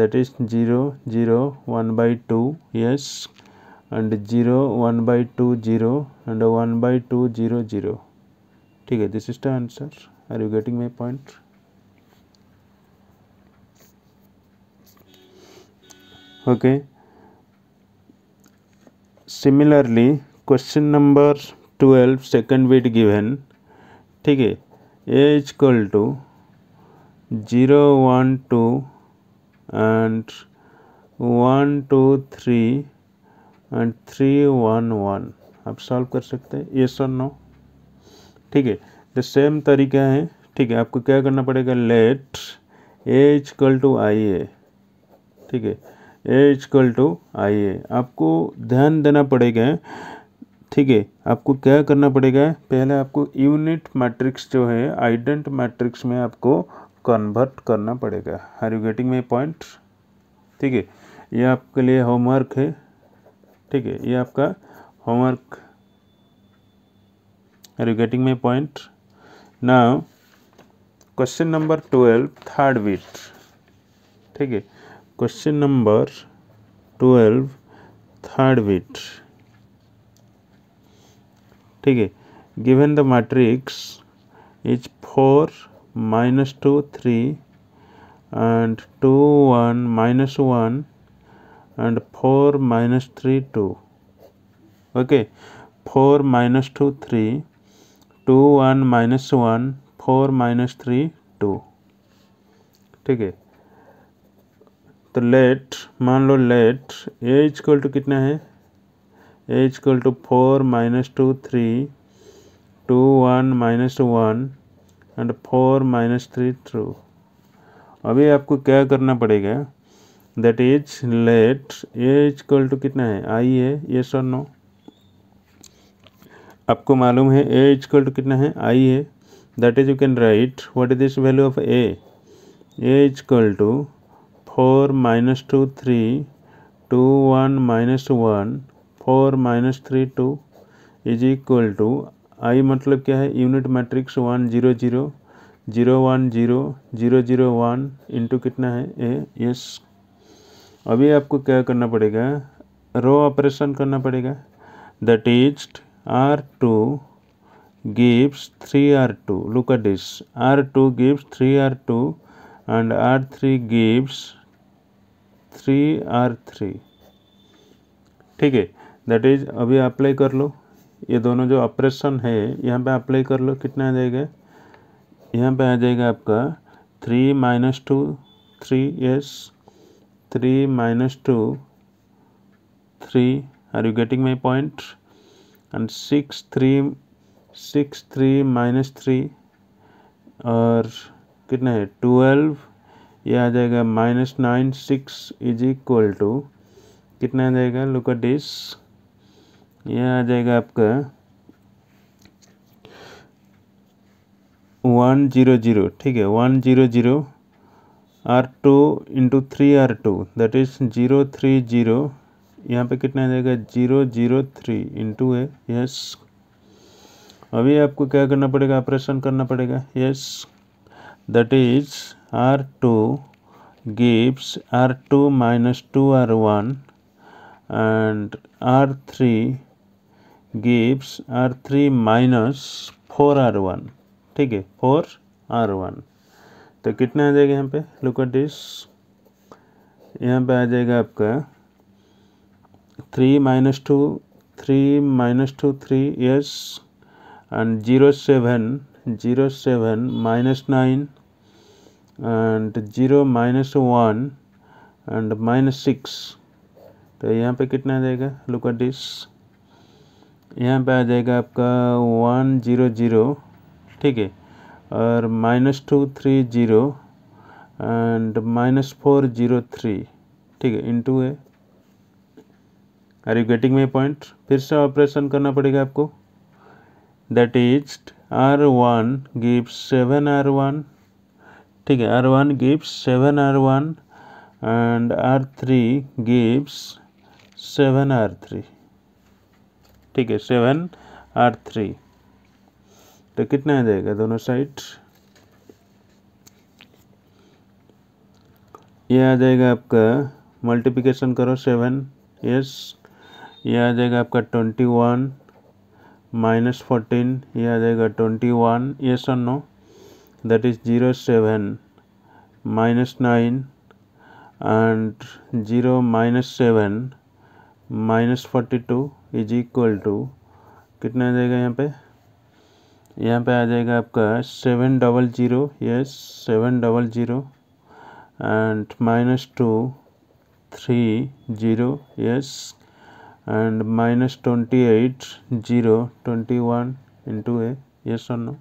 that is zero zero one by two yes and zero one by two zero and one by two zero zero ठीक है this is the answer are you getting my point okay similarly question number 12 second bit given ठीक है a is equal to zero one two and one two three and three one one आप सॉल्व कर सकते हैं ये सर नो ठीक है द सेम तरीका है ठीक है आपको क्या करना पड़ेगा let A is equal to I A ठीक है इजकल टू आई ए आपको ध्यान देना पड़ेगा ठीक है आपको क्या करना पड़ेगा पहले आपको यूनिट मैट्रिक्स जो है आइडेंट मैट्रिक्स में आपको कन्वर्ट करना पड़ेगा are you getting my point ठीक है ये आपके लिए होमवर्क है ठीक है ये आपका homework are you getting my point now question number twelve third bit ठीक है question number twelve third bit ठीक है given the matrix is four minus two three and two one minus one and four minus three two okay four minus two three two one minus one four minus three two ठीक है तो लेट मान लो लेट ए इजक्वल टू कितना है A is equal to four minus two three two one minus two one and four minus three two अभी आपको क्या करना पड़ेगा that is let A equal to कितना है आई है ये सर नो आपको मालूम है ए इक्वल टू कितना है आई है that is you can write what is this value of A A equal to four minus two three two one minus one four minus three two is equal to I मतलब क्या है unit matrix one zero zero zero one zero zero zero one into कितना है ए यस अभी आपको क्या करना पड़ेगा रो ऑपरेशन करना पड़ेगा that is R two gives three R two gives R two gives three R two and R three gives three R three ठीक है दैट इज अभी अप्लाई कर लो ये दोनों जो ऑपरेशन है यहाँ पे अप्लाई कर लो कितना आ जाएगा यहाँ पे आ जाएगा आपका three minus two three yes three minus two three are you getting my point and six three six three minus three और कितना है ट्वेल्व ये आ जाएगा minus nine six is equal to कितना आ जाएगा लुक एट दिस ये आ जाएगा आपका वन जीरो जीरो ठीक है one zero zero R two into three R two that is zero three zero यहाँ पे कितना आ जाएगा जीरो जीरो थ्री इंटू है यस अभी आपको क्या करना पड़ेगा ऑपरेशन करना पड़ेगा yes that is r2 gives r2 minus 2r1 and r3 gives r3 minus 4r1 ठीक है 4r1 तो कितना आ जाएगा यहाँ पे लुक एट दिस यहाँ पे आ जाएगा आपका three minus two three minus two three yes and zero seven zero seven minus nine and zero minus one and minus six तो यहाँ पे कितना आ जाएगा लुक एट दिस यहाँ पे आ जाएगा आपका वन जीरो जीरो ठीक है और minus two three zero and minus four zero three ठीक है टू है are you getting my point फिर से ऑपरेशन करना पड़ेगा आपको that is R one give seven R one ठीक है R one gives seven R one and R three gives seven R three ठीक है सेवन आर थ्री तो कितना आ जाएगा दोनों साइड ये आ जाएगा आपका मल्टीप्लिकेशन करो सेवन यस ये आ जाएगा आपका ट्वेंटी वन माइनस फोर्टीन ये आ जाएगा ट्वेंटी वन ये और no that is 0 7 minus 9 and 0 minus 7 minus forty two is equal to कितना आ जाएगा यहाँ पे यहाँ पे आ जाएगा आपका seven double zero yes seven double zero and minus two three zero yes and minus twenty eight zero twenty one into A yes और नो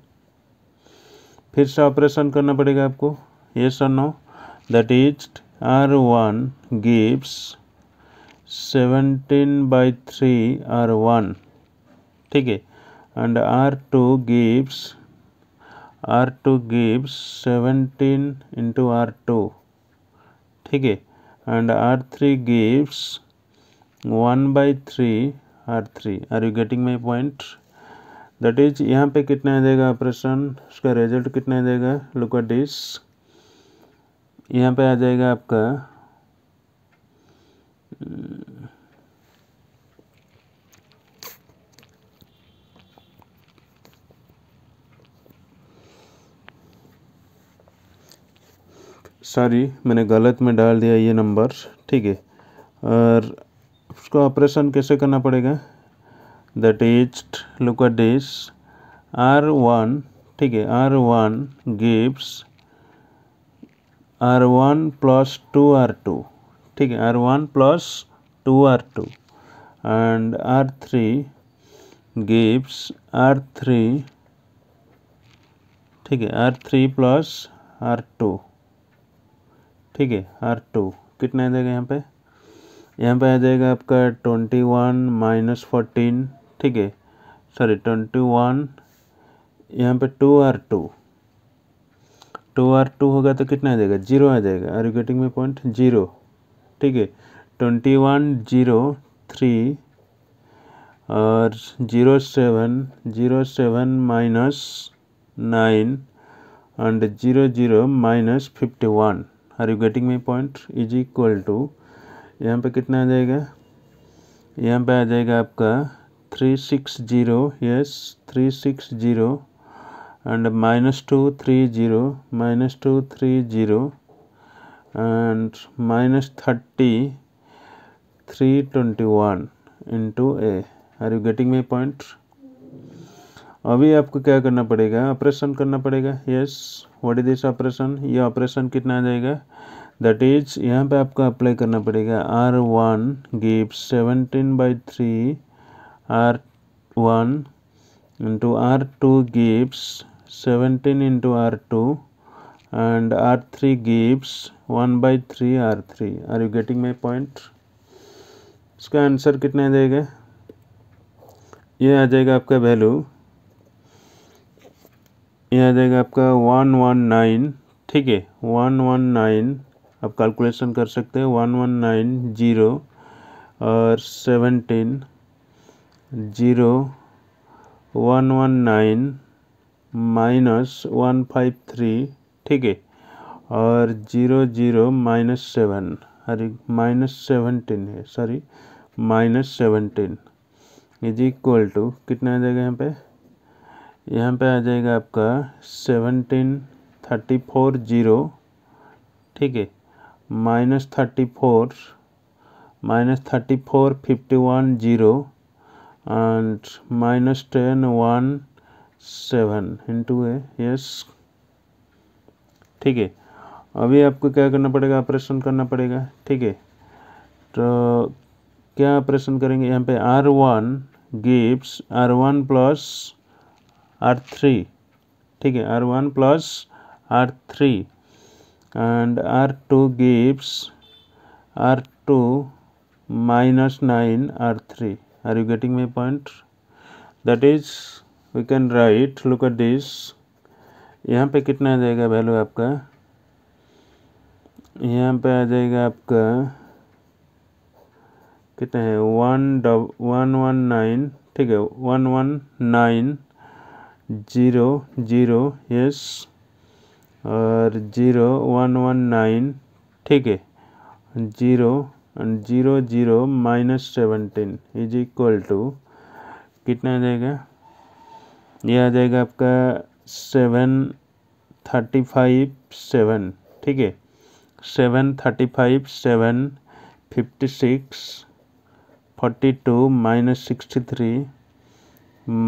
फिर से ऑपरेशन करना पड़ेगा आपको yes sir no that is R one gives seventeen by three R one ठीक है and R two gives R two gives seventeen into R two ठीक है and R three gives one by three R three are you getting my point that is यहाँ पे कितना देगा ऑपरेशन उसका रिजल्ट कितना देगा लुक एट दिस यहाँ पे आ जाएगा आपका सॉरी मैंने गलत में डाल दिया ये नंबर ठीक है और उसका ऑपरेशन कैसे करना पड़ेगा is look at this R one ठीक है R one gives R one plus two R two ठीक है R one plus two R two and R three gives R three ठीक है R three plus R two ठीक है आर टू कितना आ जाएगा यहाँ पे यहाँ पे आ जाएगा आपका ट्वेंटी वन माइनस फोर्टीन ठीक है सॉरी ट्वेंटी वन यहाँ पे two R two two R two होगा तो कितना आ जाएगा जीरो आ जाएगा are you getting my point zero ठीक है ट्वेंटी वन जीरो थ्री और zero seven zero seven minus nine and zero zero minus fifty one are you getting my point is equal to यहाँ पे कितना आ जाएगा यहाँ पे आ जाएगा आपका three six zero yes three six zero and minus two three zero minus two three zero and minus thirty three twenty one into A are you getting my point अभी आपको क्या करना पड़ेगा ऑपरेशन करना पड़ेगा yes what is this operation ये ऑपरेशन कितना आ जाएगा दैट इज यहाँ पे आपको अप्लाई करना पड़ेगा R one give seventeen by three R1 into R2 gives 17 into R2 and R3 gives 1 by 3 R3. Are you getting my point? इसका आंसर कितना आ जाएगा ये आ जाएगा आपका वैल्यू ये आ जाएगा आपका वन वन नाइन ठीक है वन वन नाइन आप कैलकुलेशन कर सकते हैं वन वन नाइन जीरो और seventeen zero one one nine minus one five three ठीक है और जीरो जीरो माइनस सेवन अरे माइनस सेवनटीन है sorry minus seventeen is equal to कितना आ जाएगा यहाँ पे यहाँ पे आ जाएगा आपका सेवनटीन थर्टी फोर जीरो ठीक है minus thirty four minus thirty four fifty one zero and minus 10 1 7 into a yes ठीक है अभी आपको क्या करना पड़ेगा ऑपरेशन करना पड़ेगा ठीक है तो क्या ऑपरेशन करेंगे यहाँ पे R one gives R one plus R three ठीक है R one plus R three and R2 gives R2 minus 9 R3 are you getting my point that is we can write look at this यहाँ पे कितना आ जाएगा वैल्यू आपका यहाँ पे आ जाएगा आपका कितना है one double one one nine ठीक है one one nine zero zero yes और जीरो वन वन नाइन ठीक है zero and zero zero minus seventeen is equal to कितना आ जाएगा ये आ जाएगा आपका सेवन थर्टी फाइव सेवन ठीक है seven thirty five seven fifty six forty two minus sixty three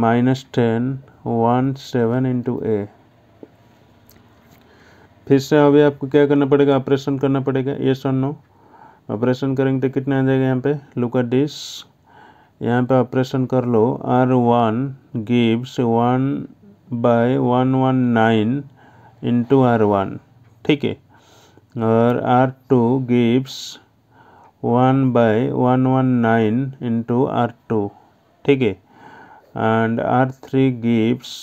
minus ten one seven into A फिर से अभी आपको क्या करना पड़ेगा ऑपरेशन करना पड़ेगा ये और नो ऑपरेशन करेंगे तो कितने आ जाएगा यहाँ पे लुक एट दिस यहाँ पे ऑपरेशन कर लो R one gives one by one one nine into R one ठीक है और R two gives one by one one nine into R two ठीक है and R three gives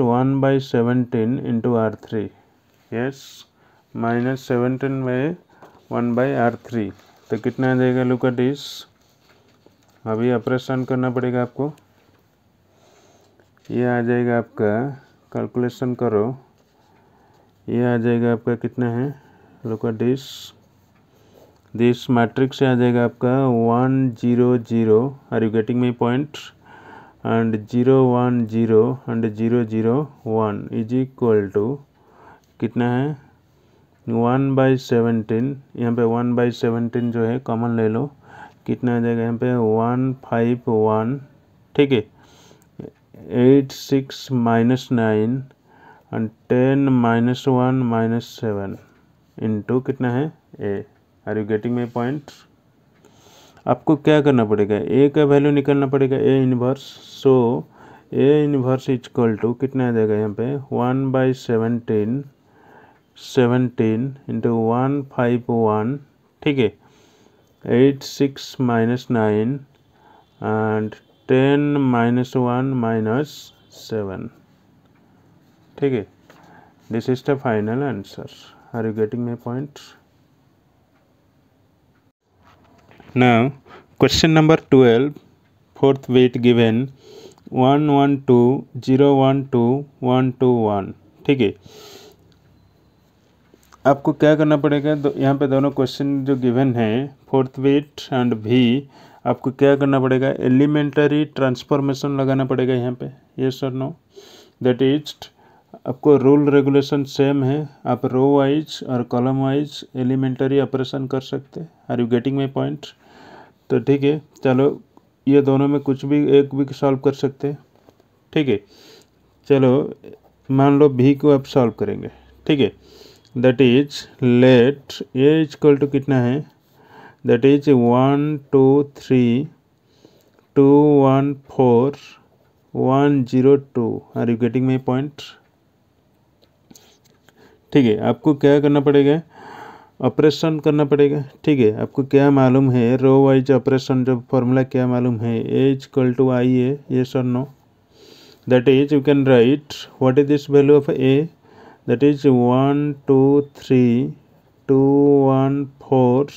one by seventeen into R three yes minus seventeen में वन बाई आर थ्री तो कितना आ जाएगा लुक एट इस अभी ऑपरेशन करना पड़ेगा आपको ये आ जाएगा आपका कैलकुलेशन करो ये आ जाएगा आपका कितना है लुक एट इस दिस मैट्रिक्स आ जाएगा आपका one zero zero are you getting my point and zero one zero and zero zero one is equal to कितना है वन बाई सेवनटीन यहाँ पे वन बाई सेवेंटीन जो है कॉमन ले लो कितना आ जाएगा यहाँ पे वन फाइव वन ठीक है eight six minus nine and ten minus one minus seven into कितना है A are you getting my point आपको क्या करना पड़ेगा ए का वैल्यू निकलना पड़ेगा A inverse so A is equal to कितना आ जाएगा यहाँ पे one by seventeen Seventeen into one five one, five one ठीक है eight six minus nine and ten ठीक है this is the final answer are you getting my point now question number 12 fourth weight given 112 012 121 ठीक है आपको क्या करना पड़ेगा यहाँ पे दोनों क्वेश्चन जो गिवन है फोर्थ वेट एंड भी आपको क्या करना पड़ेगा एलिमेंटरी ट्रांसफॉर्मेशन लगाना पड़ेगा यहाँ पे ये सर नो दैट इज आपको रूल रेगुलेशन सेम है आप रो वाइज और कॉलम वाइज एलिमेंटरी ऑपरेशन कर सकते are you getting my point तो ठीक है चलो ये दोनों में कुछ भी एक भी सॉल्व कर सकते हैं ठीक है चलो मान लो भी को आप सॉल्व करेंगे ठीक है that is let A is equal to कितना है that is one two three two one four one zero two are you getting my point ठीक है आपको क्या करना पड़ेगा ऑपरेशन करना पड़ेगा ठीक है आपको क्या मालूम है रो वाइज ऑपरेशन जो फॉर्मूला क्या मालूम है A is equal to I A yes sir no that is you can write what is this value of A that is 1 2 3 2 1 4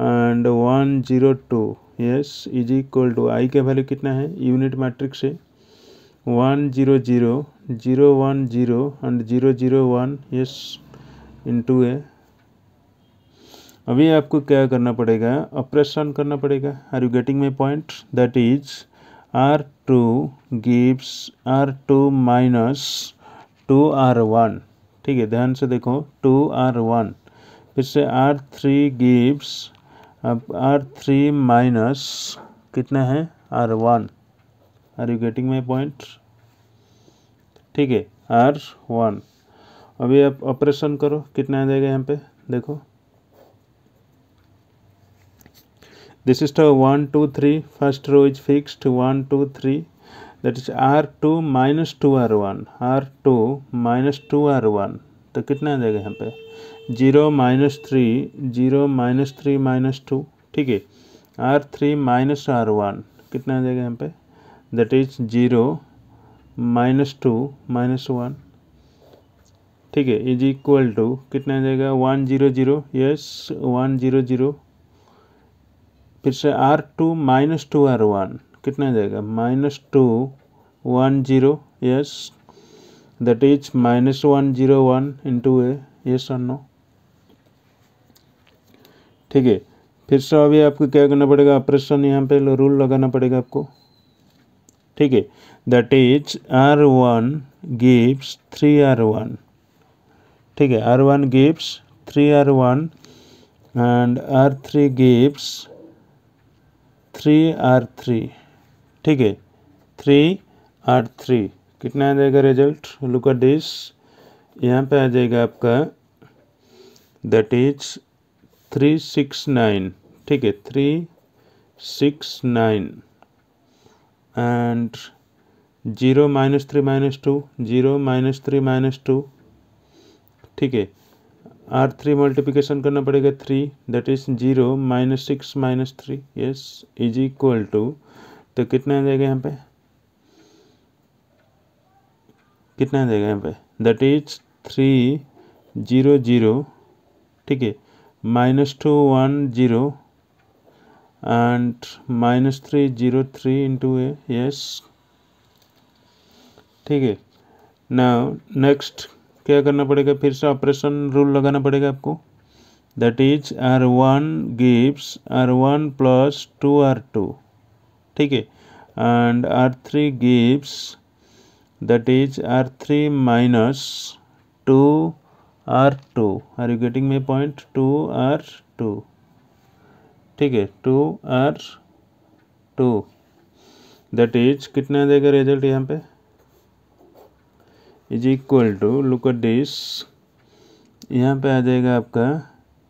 and one zero two yes is equal to I का वैल्यू कितना है यूनिट matrix है one zero zero zero one zero and zero zero one yes into है अभी आपको क्या करना पड़ेगा ऑपरेशन करना पड़ेगा are you getting my point that is R two gives R two minus two R one ठीक है ध्यान से देखो टू आर वन फिर से आर थ्री गिव्स अब आर थ्री माइनस कितना है R one are you getting my point ठीक है आर वन अभी आप ऑपरेशन करो कितना आ जाएगा यहाँ पे देखो this is one two three first row is fixed one two three that is R two minus two R one R two minus two R one तो कितना आ जाएगा यहाँ पे zero minus three zero minus three minus two ठीक है R three minus R one कितना आ जाएगा यहाँ पे that is zero minus two minus one ठीक है इज इक्वल टू कितना आ जाएगा one zero zero yes one zero zero फिर से R two minus two R one कितना जाएगा minus two one zero yes that is minus one zero one into A yes और नो ठीक है फिर से अभी आपको क्या करना पड़ेगा ऑपरेशन यहाँ पे रूल लगाना पड़ेगा आपको ठीक है that is R one gives three R one ठीक है R one gives three R one and R three gives three R three ठीक है थ्री आर थ्री कितना आ जाएगा रिजल्ट लुक एट दिस यहाँ पे आ जाएगा आपका that is three six nine ठीक है three six nine and zero minus three minus two zero minus three minus two ठीक है आर थ्री मल्टीप्लिकेशन करना पड़ेगा three that is zero minus six minus three yes is equal to तो कितने देगा यहाँ पे कितना देगा यहाँ पे that is three zero zero ठीक है minus two one zero and minus three zero three into A yes ठीक है ना नेक्स्ट क्या करना पड़ेगा फिर से ऑपरेशन रूल लगाना पड़ेगा आपको that is R one gives R one plus two R two ठीक है and R three gives that is R three minus two R two are you getting my point two R two ठीक है two R two that is कितना देगा रिजल्ट यहाँ पे is equal to look at this यहाँ पे आ जाएगा आपका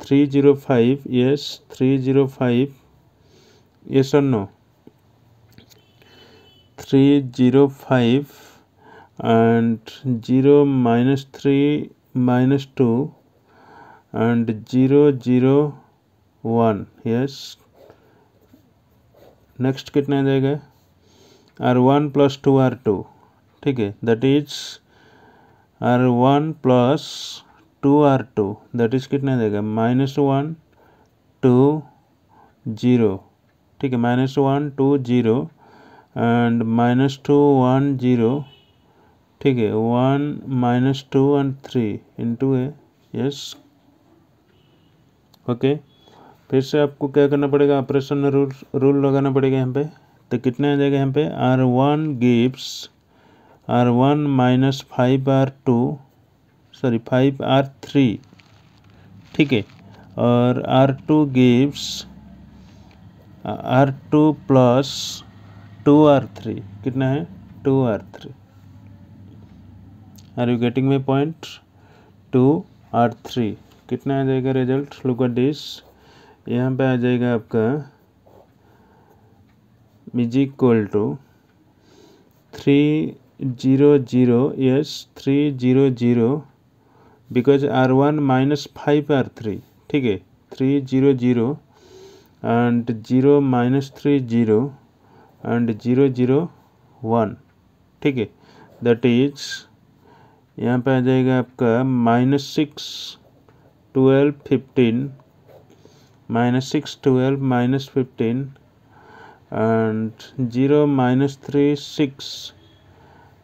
three zero five yes three zero five yes और no three zero five and zero minus three minus two and zero zero one yes next कितना आ जाएगा R one plus two R two ठीक है that is R one plus two R two that is कितना आ जाएगा माइनस वन टू जीरो ठीक है minus one two zero and minus two one zero ठीक है one minus two and three into A yes okay फिर से आपको क्या करना पड़ेगा ऑपरेशन रूल रूल लगाना पड़ेगा यहाँ पे तो कितने आ जाएगा यहाँ पे R one gives R one minus five R two sorry five R three ठीक है और R two gives R two plus two R three कितना है two R three are you getting my point two R three कितना आ जाएगा रिजल्ट लुक एट दिस यहाँ पे आ जाएगा आपका is equal to three zero zero yes three zero zero because R one minus five R three ठीक है three zero zero and zero minus three zero and zero zero one ठीक है दैट इज यहाँ पे आ जाएगा आपका minus six twelve fifteen minus six twelve minus fifteen and zero minus three six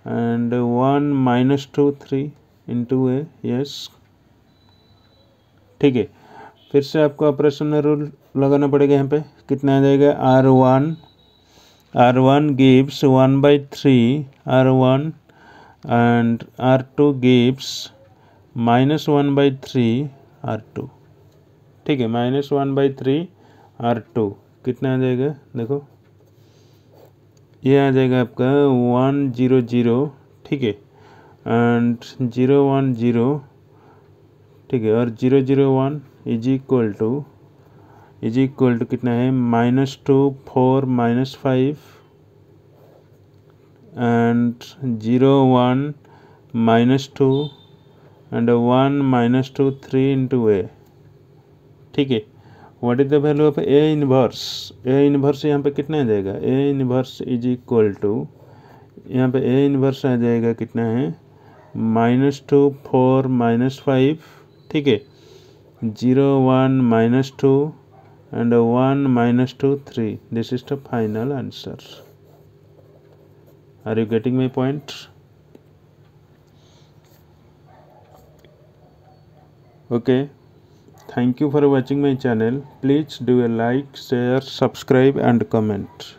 one minus two three into A yes ठीक है फिर से आपको ऑपरेशन रूल लगाना पड़ेगा यहाँ पे कितना आ जाएगा R one R one one by three R one and R two R2 minus one by three R two ठीक है minus one by three R two कितना आ जाएगा देखो ये आ जाएगा आपका वन जीरो जीरो ठीक है एंड जीरो वन जीरो ठीक है और zero zero one is equal to is equal to कितना है minus two four minus five and zero one minus two and one minus two three into A ठीक है what is the value of A inverse A inverse यहाँ पे कितना आ जाएगा A inverse is equal to यहाँ पे ए इनवर्स आ जाएगा कितना है minus two four minus five ठीक है zero one minus two and 1 minus 2 3 this is the final answer are you getting my point okay thank you for watching my channel please do a like share subscribe and comment